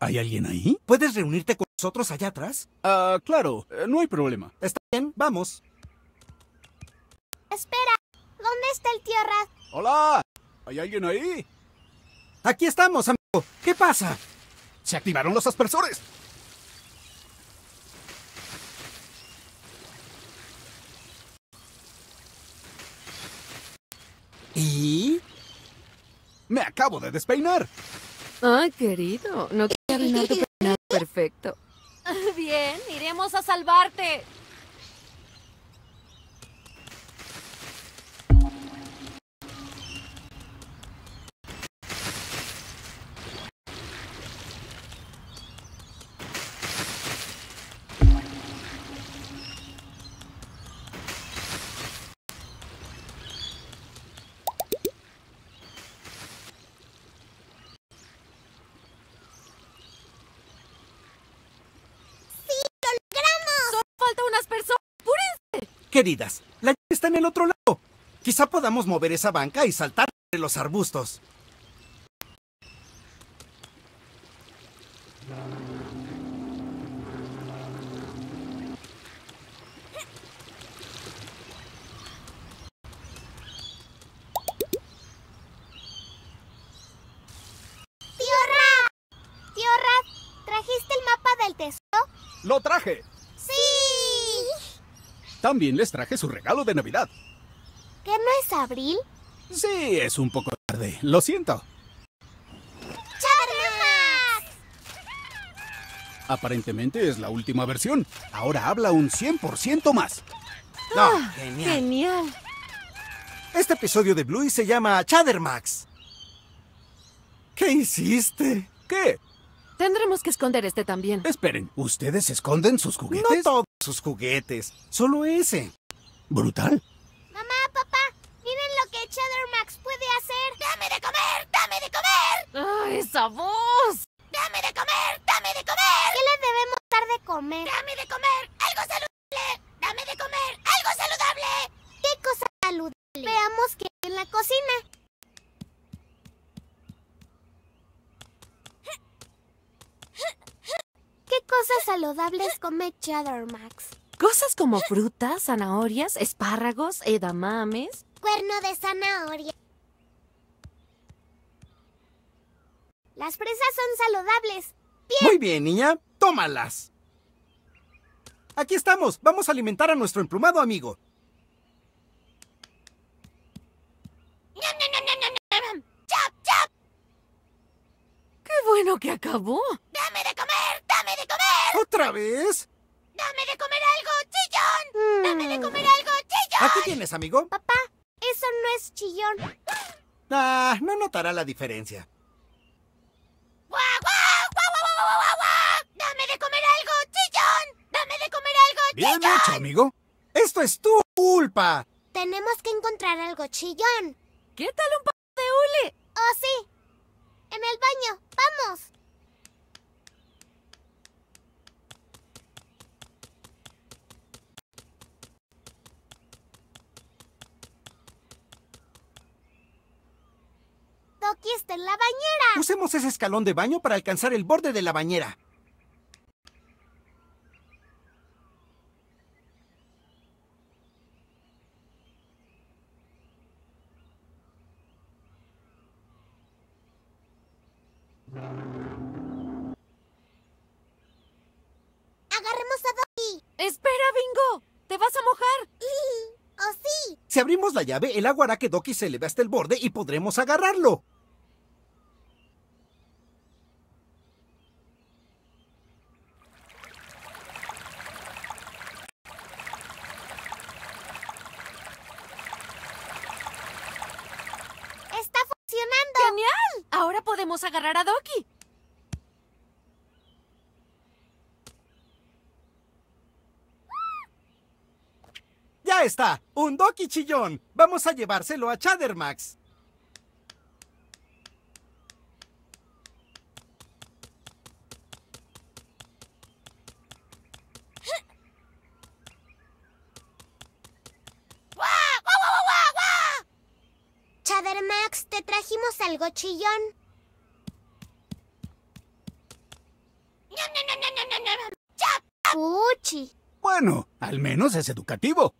[SPEAKER 2] ¿Hay alguien ahí? ¿Puedes reunirte con nosotros allá atrás? Ah, claro, eh, no hay problema. Está bien, vamos.
[SPEAKER 1] Espera, ¿dónde está el tío Rat?
[SPEAKER 2] Hola, ¿hay alguien ahí? Aquí estamos, amigo. ¿Qué pasa? Se activaron los aspersores. ¿Y? Me acabo de despeinar.
[SPEAKER 3] Ay, querido, no quería nada tu peinado perfecto. <laughs> Bien, iremos a salvarte.
[SPEAKER 2] Queridas, la llave está en el otro lado. Quizá podamos mover esa banca y saltar entre los arbustos.
[SPEAKER 1] ¿trajiste el mapa del tesoro?
[SPEAKER 2] Lo traje. También les traje su regalo de Navidad.
[SPEAKER 1] ¿Que no es abril?
[SPEAKER 2] Sí, es un poco tarde. Lo siento.
[SPEAKER 6] ¡Charmax!
[SPEAKER 2] Aparentemente es la última versión. Ahora habla un 100% más. No, ah, genial. Este episodio de Bluey se llama Chattermax. ¿Qué hiciste? ¿Qué? Tendremos que esconder este también. Esperen, ¿ustedes esconden sus juguetes? No todos sus juguetes, solo ese.
[SPEAKER 6] ¿Brutal?
[SPEAKER 1] Mamá, papá, miren lo que Cheddar Max puede hacer. ¡Dame de comer! ¡Dame de comer! ¡Ay, esa voz! ¡Dame de comer! ¡Dame de comer! ¿Qué le debemos dar de comer? ¡Dame de comer! ¡Algo saludable! ¡Dame de comer! ¡Algo saludable! ¿Qué cosa saludable? Veamos que en la cocina. ¿Qué cosas saludables come Cheddar Max?
[SPEAKER 3] Cosas como frutas, zanahorias, espárragos, edamames.
[SPEAKER 1] Cuerno de zanahoria. Las fresas son saludables.
[SPEAKER 2] Muy bien, niña. Tómalas. Aquí estamos. Vamos a alimentar a nuestro emplumado amigo. ¡Chop, chop! ¡Qué bueno que acabó!
[SPEAKER 6] ¡Dame de
[SPEAKER 1] comer! ¡Dame de comer!
[SPEAKER 2] ¿Otra vez?
[SPEAKER 1] ¡Dame de comer algo, chillón! ¡Dame de comer algo, chillón! ¿Aquí tienes,
[SPEAKER 2] amigo? Papá,
[SPEAKER 1] eso no es chillón.
[SPEAKER 2] Ah, no notará la diferencia.
[SPEAKER 1] ¡Guau, guau! ¡Guau, guau, guau, guau, guau! dame de comer algo, chillón! ¡Dame de comer algo, chillón! Bien hecho,
[SPEAKER 2] amigo. ¡Esto es tu culpa!
[SPEAKER 1] Tenemos que encontrar algo chillón. ¿Qué tal un poco de hule? Oh, sí en el baño. ¡Vamos!
[SPEAKER 2] Doki está en la bañera. Usemos ese escalón de baño para alcanzar el borde de la bañera. Si abrimos la llave, el agua hará que Doki se eleve hasta el borde y podremos agarrarlo. está, un Doki chillón. Vamos a llevárselo a Chattermax.
[SPEAKER 1] Chattermax, te trajimos algo chillón.
[SPEAKER 7] Uchi. Bueno, al menos es educativo.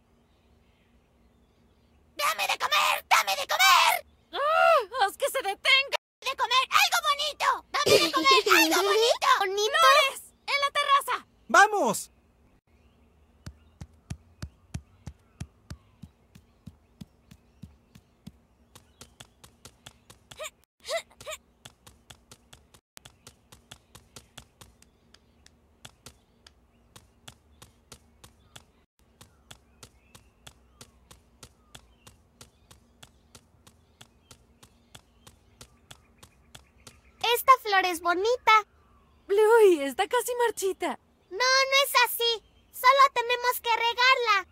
[SPEAKER 2] Esta
[SPEAKER 1] flor es bonita. Bluey, está casi marchita. No, no es así. Solo tenemos que regarla.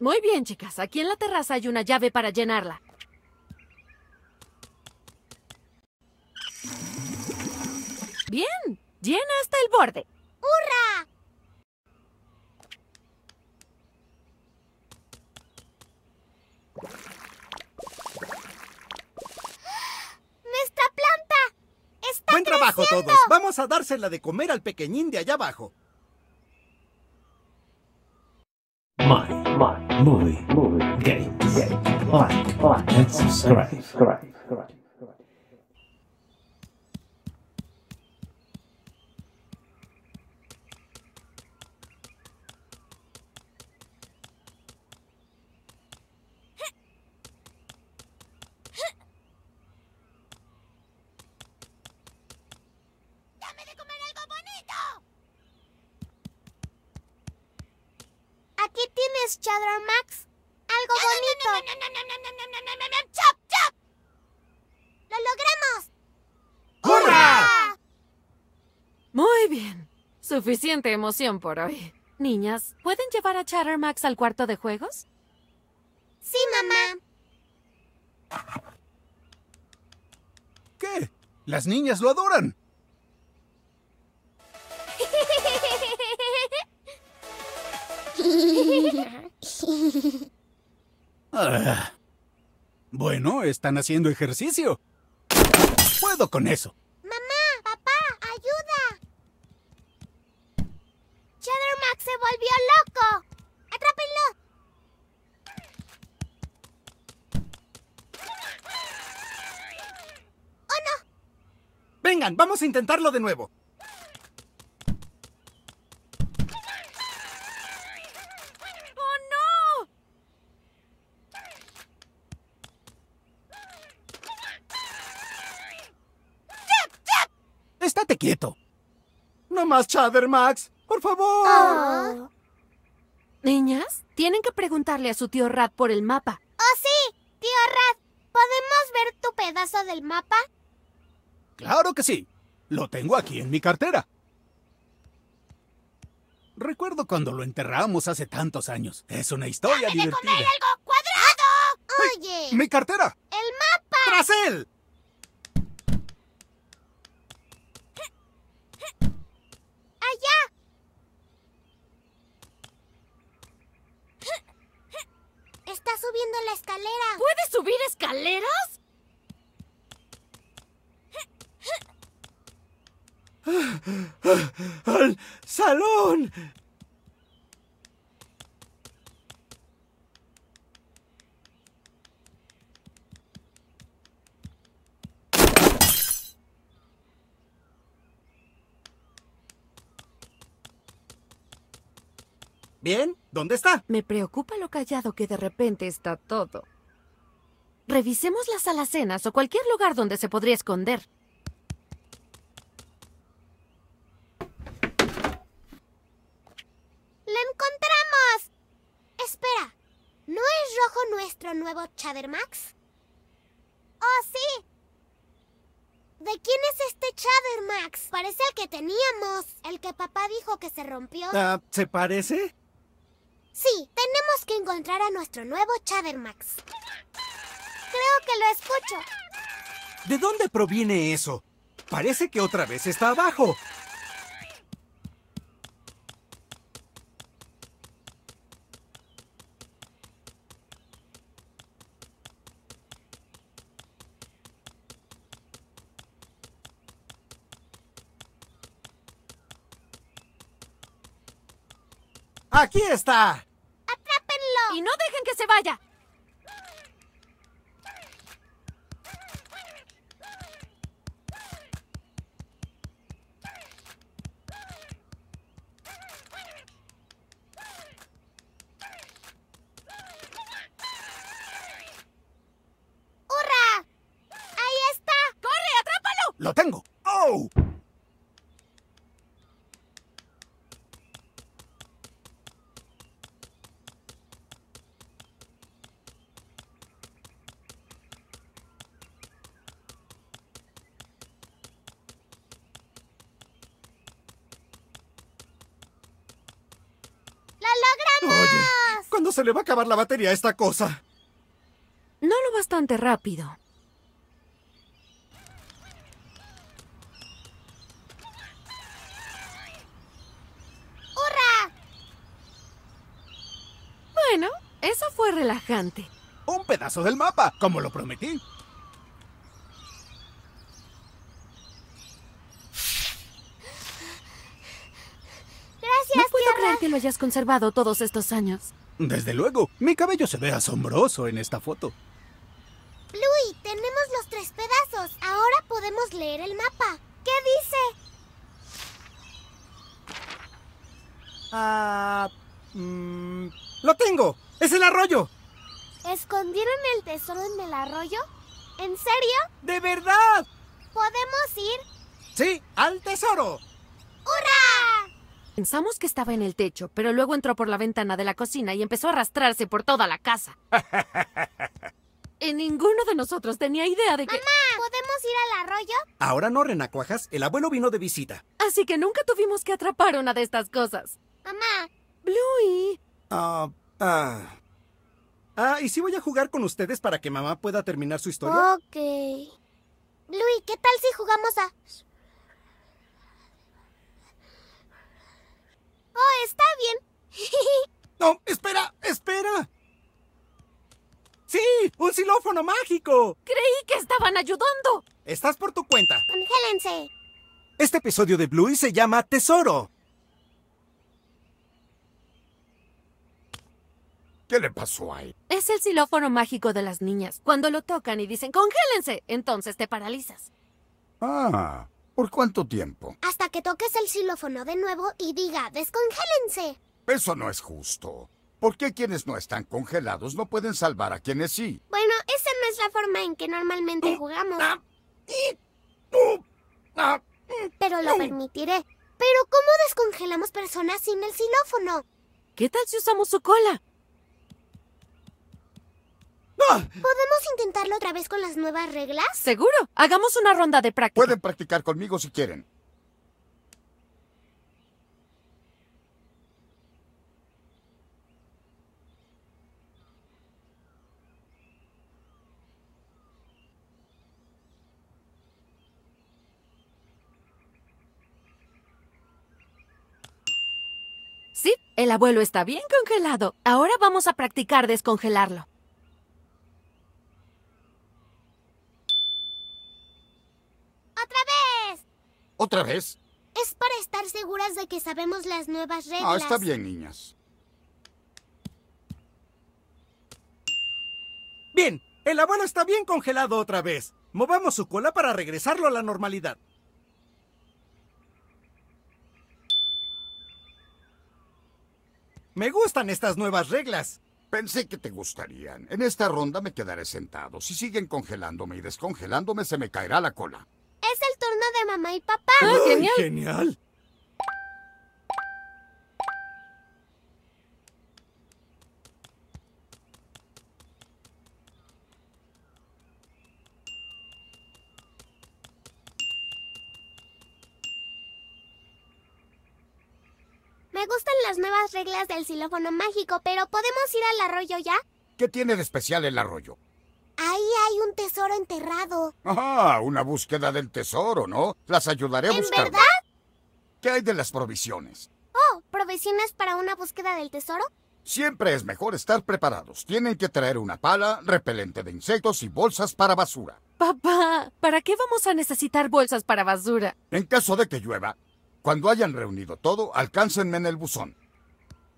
[SPEAKER 3] Muy bien, chicas. Aquí en la terraza hay una llave para llenarla. Bien, llena hasta el
[SPEAKER 1] borde. ¡Hurra!
[SPEAKER 2] ¡Nuestra planta! ¡Está Buen trabajo todos. Vamos a dársela de comer al pequeñín de allá abajo.
[SPEAKER 3] Suficiente emoción por hoy. Niñas, ¿pueden llevar a Chattermax al cuarto de
[SPEAKER 1] juegos? Sí, mamá.
[SPEAKER 2] ¿Qué? Las niñas lo adoran.
[SPEAKER 6] <laughs>
[SPEAKER 2] Ah. Bueno, están haciendo ejercicio. Puedo con eso.
[SPEAKER 1] se volvió loco. ¡Atrápenlo!
[SPEAKER 2] ¡Oh, no! Vengan, vamos a intentarlo de nuevo.
[SPEAKER 6] ¡Oh, no!
[SPEAKER 2] ¡Yep, estate quieto!
[SPEAKER 6] ¡No
[SPEAKER 3] más, chadermax! Max! por favor. Niñas, tienen que preguntarle a su tío Rat por el mapa.
[SPEAKER 1] ¡Oh, sí! Tío Rat, ¿podemos ver tu pedazo del mapa?
[SPEAKER 7] Claro que sí. Lo tengo aquí en mi cartera.
[SPEAKER 2] Recuerdo cuando lo enterramos hace tantos años. Es una historia divertida. comer algo cuadrado! ¡Oye! ¡Mi cartera! ¡El mapa! ¡Tras
[SPEAKER 1] escalera. ¿Puedes subir escaleras?
[SPEAKER 6] ¡Al salón!
[SPEAKER 3] ¿Bien? ¿Dónde está? Me preocupa lo callado que de repente está todo. Revisemos las alacenas o cualquier lugar donde se podría esconder.
[SPEAKER 6] ¡Lo
[SPEAKER 1] encontramos! Espera, ¿no es rojo nuestro nuevo Chattermax? ¡Oh, sí! ¿De quién es este Chattermax? Parece el que teníamos, el que papá dijo que se rompió. Ah,
[SPEAKER 2] ¿se parece?
[SPEAKER 1] Sí, tenemos que encontrar a nuestro nuevo Chattermax. Creo que lo escucho.
[SPEAKER 2] ¿De dónde proviene eso? Parece que otra vez está abajo. ¡Aquí está! ¡Atrápenlo!
[SPEAKER 3] ¡Y no dejen que se vaya! se le va a acabar la batería a esta cosa? No lo bastante rápido. ¡Hurra! Bueno, eso fue relajante.
[SPEAKER 2] Un pedazo del mapa, como lo prometí.
[SPEAKER 3] Gracias, No puedo creer que lo hayas conservado todos estos años.
[SPEAKER 5] Desde luego,
[SPEAKER 2] mi cabello se ve asombroso en esta foto.
[SPEAKER 1] Bluey, tenemos los tres pedazos. Ahora podemos leer el mapa. ¿Qué dice?
[SPEAKER 2] Ah... Mm, ¡Lo tengo! ¡Es el arroyo!
[SPEAKER 1] ¿Escondieron el tesoro en el arroyo? ¿En serio? ¡De
[SPEAKER 2] verdad! ¿Podemos ir? Sí, al tesoro.
[SPEAKER 3] Pensamos que estaba en el techo, pero luego entró por la ventana de la cocina y empezó a arrastrarse por toda la casa. y <laughs> ninguno de nosotros tenía idea de que... ¡Mamá! ¿Podemos ir al arroyo?
[SPEAKER 2] Ahora no, renacuajas. El abuelo vino de visita.
[SPEAKER 3] Así que nunca tuvimos que atrapar una de estas cosas. ¡Mamá!
[SPEAKER 2] ¡Bluey! Ah... ah... Ah, y si voy a jugar con ustedes para que mamá pueda terminar su historia.
[SPEAKER 1] Ok. Bluey, ¿qué tal si jugamos a... Oh, está bien. <laughs>
[SPEAKER 2] No, espera, espera. Sí, un xilófono mágico. Creí que estaban ayudando. Estás por tu cuenta. Congélense. Este episodio de Bluey se llama Tesoro. ¿Qué le
[SPEAKER 7] pasó ahí?
[SPEAKER 3] Es el silófono mágico de las niñas. Cuando lo tocan y dicen, congélense, entonces
[SPEAKER 1] te paralizas.
[SPEAKER 7] Ah, ¿Por cuánto tiempo?
[SPEAKER 1] Hasta que toques el xilófono de nuevo y diga, descongélense.
[SPEAKER 7] Eso no es justo. ¿Por qué quienes no están congelados no pueden salvar a quienes sí?
[SPEAKER 1] Bueno, esa no es la forma en que normalmente mm, jugamos. Ah, ah, mm, Pero lo permitiré. Pero ¿cómo descongelamos personas sin el xilófono? ¿Qué tal si usamos su cola? ¿Podemos intentarlo otra vez con las nuevas reglas?
[SPEAKER 7] Seguro. Hagamos una ronda de práctica. Pueden practicar conmigo si quieren.
[SPEAKER 3] Sí, el abuelo está bien congelado. Ahora vamos a practicar
[SPEAKER 1] descongelarlo.
[SPEAKER 7] ¡Otra vez! ¿Otra vez? Es
[SPEAKER 1] para estar seguras de que sabemos las nuevas ah, reglas. está
[SPEAKER 2] bien, niñas. Bien, el abuelo está bien congelado otra vez. Movamos su cola para regresarlo a la normalidad. Me gustan estas nuevas reglas.
[SPEAKER 7] Pensé que te gustarían. En esta ronda me quedaré sentado. Si siguen congelándome y descongelándome, se me caerá la cola.
[SPEAKER 1] Es el turno de mamá y papá. Ah, genial! ¡Genial! Me gustan las nuevas reglas del xilófono mágico, pero ¿podemos ir al arroyo ya?
[SPEAKER 7] ¿Qué tiene de especial el arroyo?
[SPEAKER 1] Ahí hay un tesoro enterrado.
[SPEAKER 7] Ah, una búsqueda del tesoro, ¿no? Las ayudaré a buscar. ¿En verdad? ¿Qué hay de las provisiones?
[SPEAKER 1] Oh, ¿provisiones para una búsqueda del tesoro?
[SPEAKER 7] Siempre es mejor estar preparados. Tienen que traer una pala, repelente de insectos y bolsas para basura.
[SPEAKER 1] Papá,
[SPEAKER 3] ¿para qué vamos a necesitar bolsas para basura?
[SPEAKER 7] En caso de que llueva, cuando hayan reunido todo, alcáncenme en el buzón.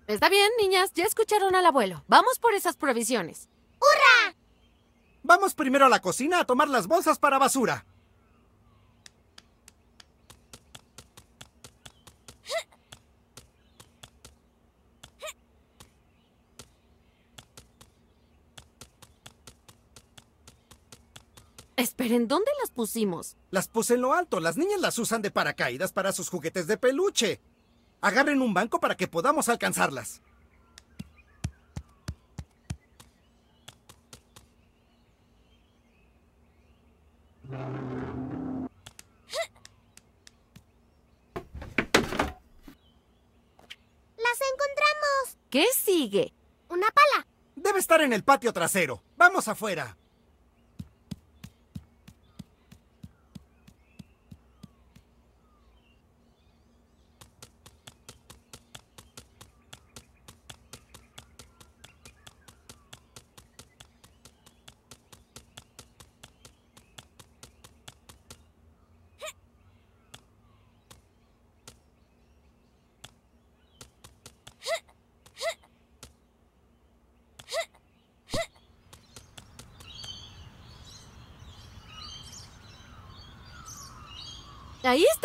[SPEAKER 3] Está bien, niñas, ya escucharon al abuelo. Vamos por
[SPEAKER 2] esas provisiones. ¡Hurra! Vamos primero a la cocina a tomar las bolsas para basura. Esperen, ¿dónde las pusimos? Las puse en lo alto. Las niñas las usan de paracaídas para sus juguetes de peluche. Agarren un banco para que podamos alcanzarlas. Una pala. Debe estar en el patio trasero. Vamos afuera.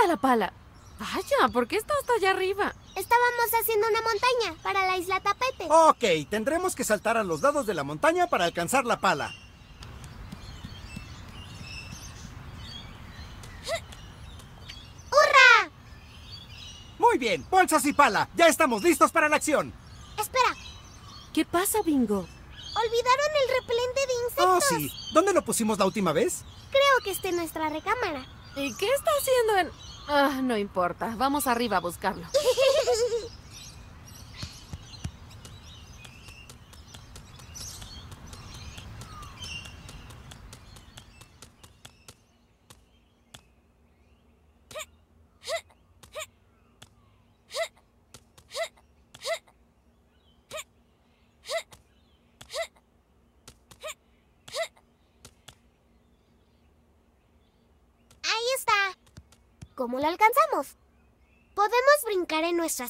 [SPEAKER 1] la pala? Vaya, ¿por qué está hasta allá arriba? Estábamos haciendo una montaña para la isla Tapete.
[SPEAKER 2] Ok, tendremos que saltar a los lados de la montaña para alcanzar la pala. <gasps> ¡Hurra! Muy bien, bolsas y pala, ya estamos listos para la acción. Espera. ¿Qué pasa, Bingo?
[SPEAKER 1] Olvidaron el repelente de
[SPEAKER 2] insectos. Oh, sí. ¿Dónde lo pusimos la última vez?
[SPEAKER 1] Creo que está
[SPEAKER 3] en nuestra recámara. ¿Y qué está haciendo en...? Ah, no importa. Vamos arriba a buscarlo.
[SPEAKER 6] <laughs>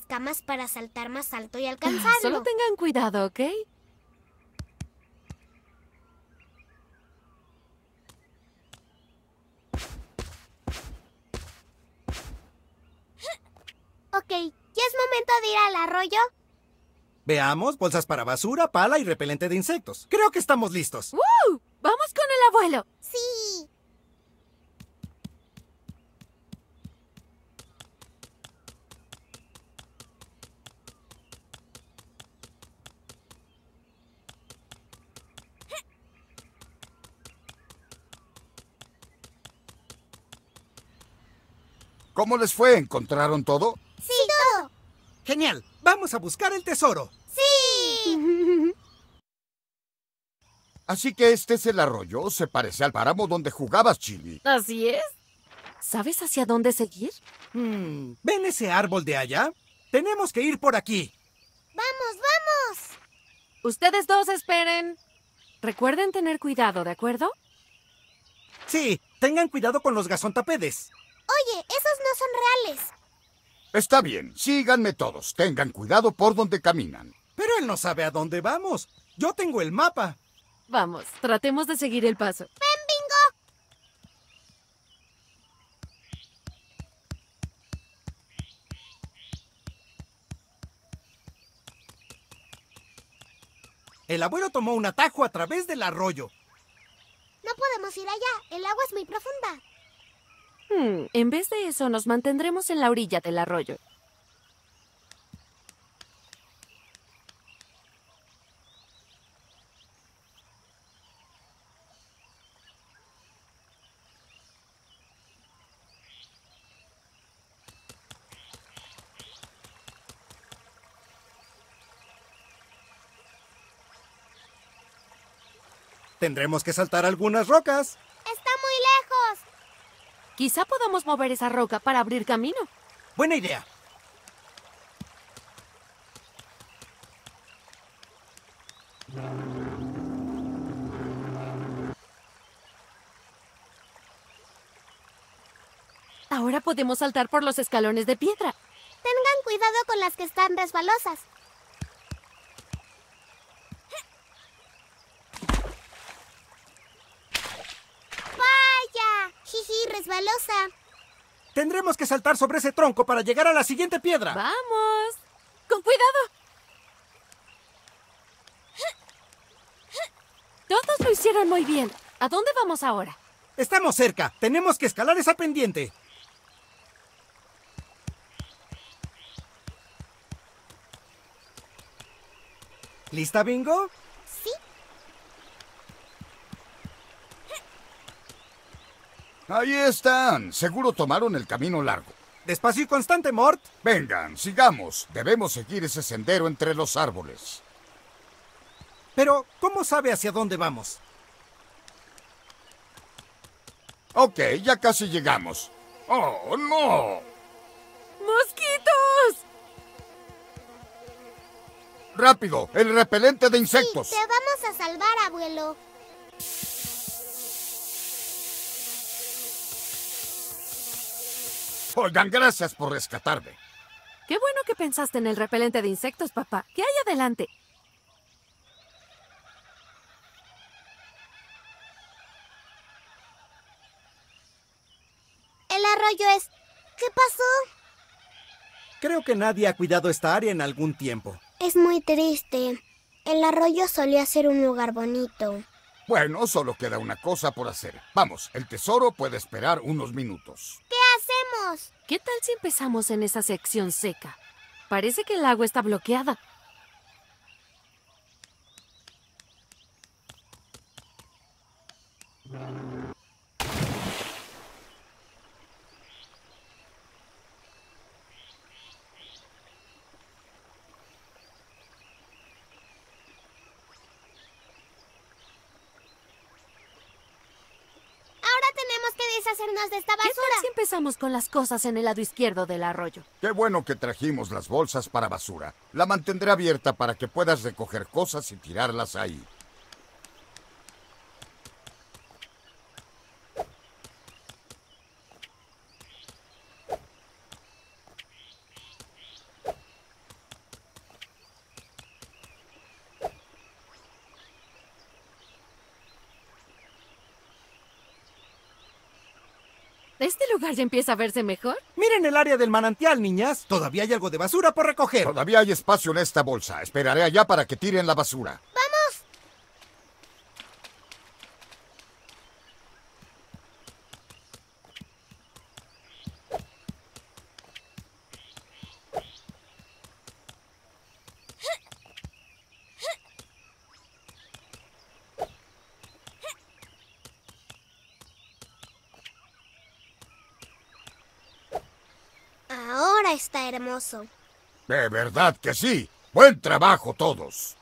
[SPEAKER 1] camas para saltar más alto y ah, alcanzarlo. solo
[SPEAKER 3] tengan cuidado, ¿ok? <gasps>
[SPEAKER 1] Ok, ¿ya es momento de ir al arroyo?
[SPEAKER 2] Veamos, bolsas para basura, pala y repelente de insectos. Creo que estamos listos.
[SPEAKER 1] ¡Wow! ¡Vamos con el abuelo! Sí.
[SPEAKER 7] ¿Cómo les fue? ¿Encontraron todo?
[SPEAKER 2] Sí, todo. Genial. Vamos a buscar el tesoro. Sí.
[SPEAKER 7] <laughs> Así que este es el arroyo. Se parece al páramo donde jugabas, Chili.
[SPEAKER 3] Así es.
[SPEAKER 2] ¿Sabes hacia dónde seguir? Hmm, ¿Ven ese árbol de allá? Tenemos que ir por aquí.
[SPEAKER 3] ¡Vamos, vamos! Ustedes dos
[SPEAKER 1] esperen.
[SPEAKER 2] Recuerden tener cuidado, ¿de acuerdo? Sí, tengan cuidado con los gazontapedes.
[SPEAKER 1] Oye, esos no son reales.
[SPEAKER 2] Está bien,
[SPEAKER 7] síganme todos. Tengan cuidado por donde caminan. Pero él no sabe a dónde vamos. Yo tengo el mapa.
[SPEAKER 3] Vamos, tratemos de seguir el paso. ¡Ven, bingo!
[SPEAKER 2] El abuelo tomó un atajo a través del arroyo.
[SPEAKER 1] No podemos ir allá, el agua es muy profunda.
[SPEAKER 3] Hmm, en vez de eso, nos mantendremos en la orilla del arroyo.
[SPEAKER 2] Tendremos que saltar algunas rocas.
[SPEAKER 3] Quizá podamos mover esa roca para abrir camino. Buena idea. Ahora podemos saltar por los escalones de piedra. Tengan
[SPEAKER 1] cuidado con las que están resbalosas.
[SPEAKER 2] Tendremos que saltar sobre ese tronco para llegar a la siguiente piedra.
[SPEAKER 1] ¡Vamos! ¡Con cuidado!
[SPEAKER 3] Todos lo hicieron muy bien. ¿A dónde vamos ahora?
[SPEAKER 2] Estamos cerca. Tenemos que escalar esa pendiente. ¿Lista, Bingo?
[SPEAKER 7] Ahí están. Seguro tomaron el camino largo. Despacio y constante, Mort. Vengan, sigamos. Debemos seguir ese sendero entre los árboles. Pero, ¿cómo sabe hacia dónde vamos? Ok, ya casi llegamos. ¡Oh, no!
[SPEAKER 3] ¡Mosquitos!
[SPEAKER 7] ¡Rápido! ¡El repelente de insectos! te
[SPEAKER 1] vamos a salvar, abuelo.
[SPEAKER 7] Oigan, gracias por rescatarme.
[SPEAKER 1] Qué
[SPEAKER 3] bueno que pensaste en el repelente de insectos, papá. ¿Qué hay adelante?
[SPEAKER 1] El arroyo es... ¿Qué pasó?
[SPEAKER 2] Creo que nadie ha cuidado esta área en algún tiempo.
[SPEAKER 1] Es muy triste. El arroyo solía ser un lugar bonito.
[SPEAKER 7] Bueno, solo queda una cosa por hacer. Vamos, el tesoro puede esperar unos minutos. ¿Qué
[SPEAKER 3] ¿Qué tal si empezamos en esa sección seca? Parece que el agua está bloqueada. de si empezamos con las cosas en el lado izquierdo del arroyo?
[SPEAKER 7] Qué bueno que trajimos las bolsas para basura. La mantendré abierta para que puedas recoger cosas y tirarlas ahí.
[SPEAKER 3] ya empieza a verse mejor?
[SPEAKER 2] Miren el área del manantial, niñas. Todavía hay algo de
[SPEAKER 7] basura por recoger. Todavía hay espacio en esta bolsa. Esperaré allá para que tiren la basura. De verdad que sí. Buen trabajo todos.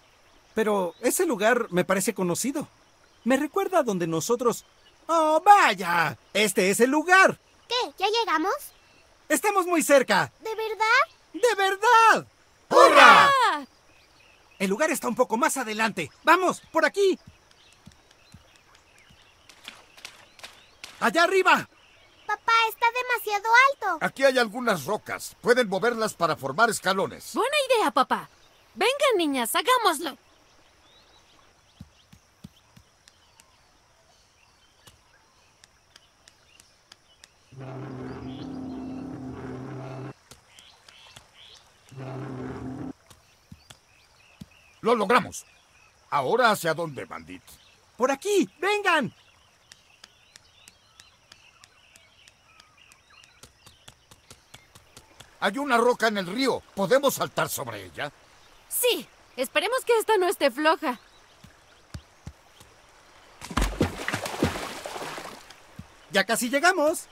[SPEAKER 2] Pero ese lugar me parece conocido. Me recuerda a donde nosotros... ¡Oh, vaya! Este es el lugar.
[SPEAKER 1] ¿Qué? ¿Ya llegamos?
[SPEAKER 2] Estamos muy cerca. ¿De verdad? ¡De verdad! ¡Hurra! El lugar está un poco más adelante. Vamos, por aquí. Allá arriba.
[SPEAKER 1] Papá, está demasiado alto.
[SPEAKER 7] Aquí hay algunas rocas. Pueden moverlas para formar escalones.
[SPEAKER 3] Buena idea, papá. Vengan, niñas, hagámoslo.
[SPEAKER 7] Lo logramos. Ahora hacia dónde, bandit. Por aquí, vengan. Hay una roca en el río. ¿Podemos saltar sobre ella?
[SPEAKER 3] Sí. Esperemos que esta no esté floja.
[SPEAKER 2] Ya casi llegamos.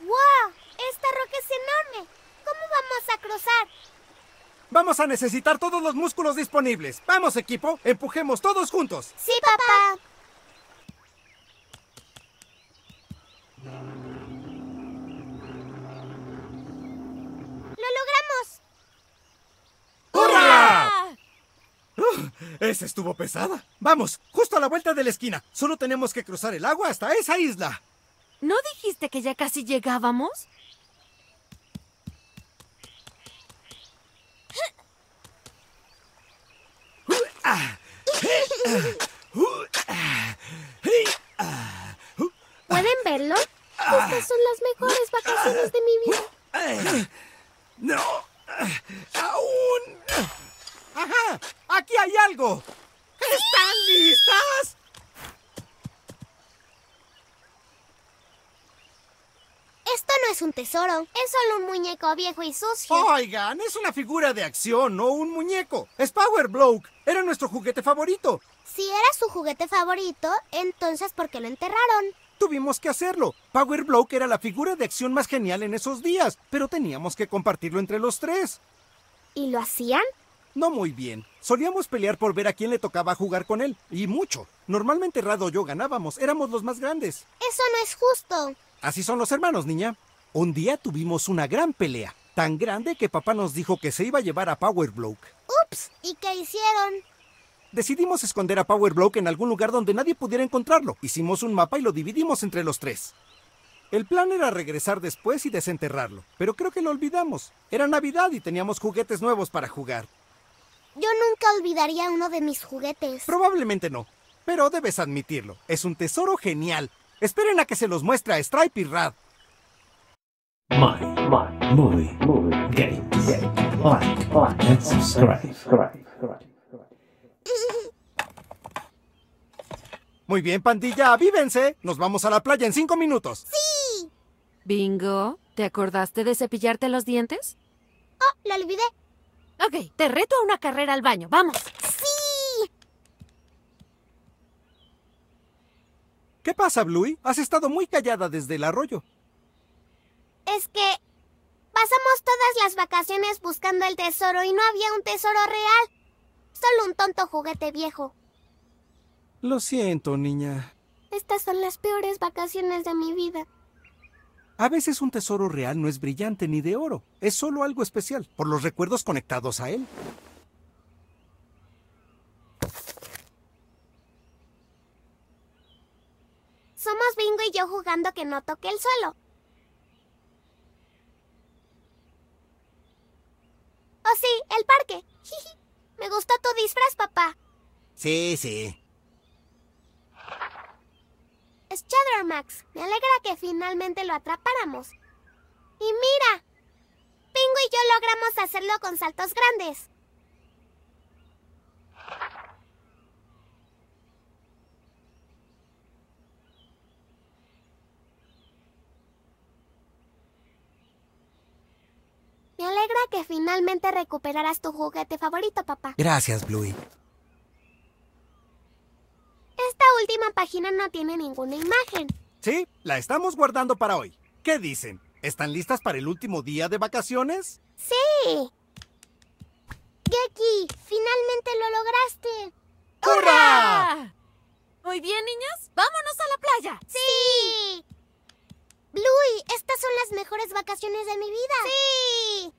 [SPEAKER 1] ¡Wow! Esta roca es enorme. ¿Cómo vamos a cruzar?
[SPEAKER 2] Vamos a necesitar todos los músculos disponibles. Vamos, equipo. Empujemos todos juntos.
[SPEAKER 1] Sí, papá. ¡Lo logramos!
[SPEAKER 2] ¡Hurra! esa estuvo pesada. Vamos, justo a la vuelta de la esquina. Solo tenemos que cruzar el agua hasta esa isla. ¿No dijiste que ya casi llegábamos?
[SPEAKER 1] ¿Pueden verlo? Estas
[SPEAKER 2] son las mejores vacaciones de mi vida. Ah. ¡No! ¡Aún! ¡Ajá! ¡Aquí hay algo! ¿Están listas?
[SPEAKER 1] Esto no es un tesoro, es solo un muñeco viejo y sucio. Oigan, es una
[SPEAKER 2] figura de acción, no un muñeco. Es Power Bloke, era nuestro juguete favorito.
[SPEAKER 1] Si era su juguete favorito, entonces ¿por qué lo enterraron?
[SPEAKER 2] Tuvimos que hacerlo. Power Bloke era la figura de acción más genial en esos días, pero teníamos que compartirlo entre los tres. ¿Y lo hacían? No muy bien. Solíamos pelear por ver a quién le tocaba jugar con él, y mucho. Normalmente Rado y yo ganábamos, éramos los más grandes.
[SPEAKER 1] Eso no es justo.
[SPEAKER 2] Así son los hermanos, niña. Un día tuvimos una gran pelea, tan grande que papá nos dijo que se iba a llevar a Power Bloke. Ups, ¿y qué hicieron? Decidimos esconder a Power Block en algún lugar donde nadie pudiera encontrarlo. Hicimos un mapa y lo dividimos entre los tres. El plan era regresar después y desenterrarlo, pero creo que lo olvidamos. Era Navidad y teníamos juguetes nuevos para jugar. Yo nunca olvidaría uno de mis juguetes. Probablemente no, pero debes admitirlo. Es un tesoro genial. Esperen a que se los muestre a Stripe y
[SPEAKER 6] Rad. My, my,
[SPEAKER 2] muy bien, pandilla, avívense. Nos vamos a la playa en cinco minutos. ¡Sí!
[SPEAKER 3] Bingo, ¿te acordaste de cepillarte los dientes?
[SPEAKER 1] Oh, lo olvidé.
[SPEAKER 3] Ok, te reto a una carrera al baño. ¡Vamos! ¡Sí!
[SPEAKER 2] ¿Qué pasa, Bluey? Has estado muy callada desde el arroyo.
[SPEAKER 1] Es que pasamos todas las vacaciones buscando el tesoro y no había un tesoro real. Solo un tonto juguete viejo.
[SPEAKER 2] Lo siento, niña.
[SPEAKER 1] Estas son las peores vacaciones de mi vida.
[SPEAKER 2] A veces un tesoro real no es brillante ni de oro, es solo algo especial, por los recuerdos conectados a él.
[SPEAKER 1] Somos Bingo y yo jugando que no toque el suelo. oh, sí, el parque. <laughs> Me gusta tu disfraz, papá.
[SPEAKER 2] Sí, sí.
[SPEAKER 1] Shadow Max, me alegra que finalmente lo atrapáramos. Y mira, Pingo y yo logramos hacerlo con saltos grandes. Me alegra que finalmente recuperaras tu juguete favorito, papá.
[SPEAKER 2] Gracias, Bluey.
[SPEAKER 1] Esta última página no tiene ninguna imagen.
[SPEAKER 2] Sí, la estamos guardando para hoy. ¿Qué dicen? ¿Están listas para el último día de vacaciones? ¡Sí!
[SPEAKER 1] ¡Geki! ¡Finalmente lo lograste!
[SPEAKER 6] ¡Hurra!
[SPEAKER 1] Muy bien, niños. ¡Vámonos a la playa! ¡Sí! sí ¡Lui! estas son las mejores vacaciones de mi vida. Sí.